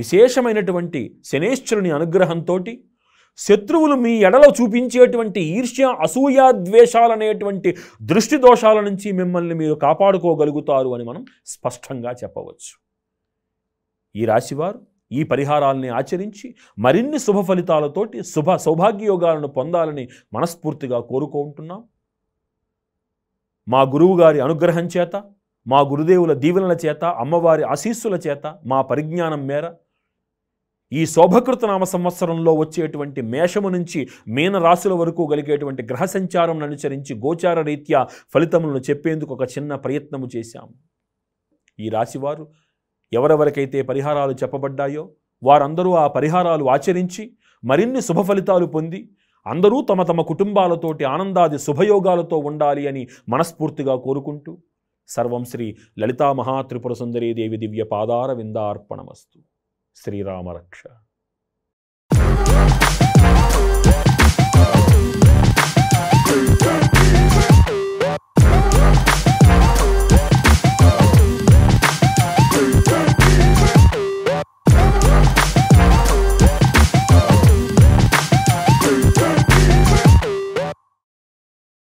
విశేషమైనటువంటి శనేశ్వరుని అనుగ్రహంతో శత్రువులు మీ ఎడలో చూపించేటువంటి ఈర్ష్య అసూయ దృష్టి దోషాల నుంచి మిమ్మల్ని మీరు కాపాడుకోగలుగుతారు అని మనం స్పష్టంగా చెప్పవచ్చు ఈ రాశివారు ఈ పరిహారాలని ఆచరించి మరిన్ని శుభ ఫలితాలతోటి శుభ సౌభాగ్యయోగాలను పొందాలని మనస్ఫూర్తిగా కోరుకుంటున్నాం మా గురువుగారి అనుగ్రహం చేత మా గురుదేవుల దీవెనల చేత అమ్మవారి ఆశీస్సుల చేత మా పరిజ్ఞానం మేర ఈ శోభకృత నామ సంవత్సరంలో వచ్చేటువంటి మేషము నుంచి మీన రాశుల వరకు కలిగేటువంటి గ్రహ సంచారం అనుసరించి గోచార రీత్యా ఫలితములను చెప్పేందుకు ఒక చిన్న ప్రయత్నము చేశాము ఈ రాశివారు ఎవరెవరికైతే పరిహారాలు చెప్పబడ్డాయో వారందరూ ఆ పరిహారాలు ఆచరించి మరిన్ని శుభ ఫలితాలు పొంది అందరూ తమ తమ కుటుంబాలతోటి ఆనందాది శుభయోగాలతో ఉండాలి అని మనస్ఫూర్తిగా కోరుకుంటూ సర్వం శ్రీ లలితా మహాత్రిపుర సుందరీదేవి దివ్య పాదార విందార్పణమస్తు శ్రీరామరక్ష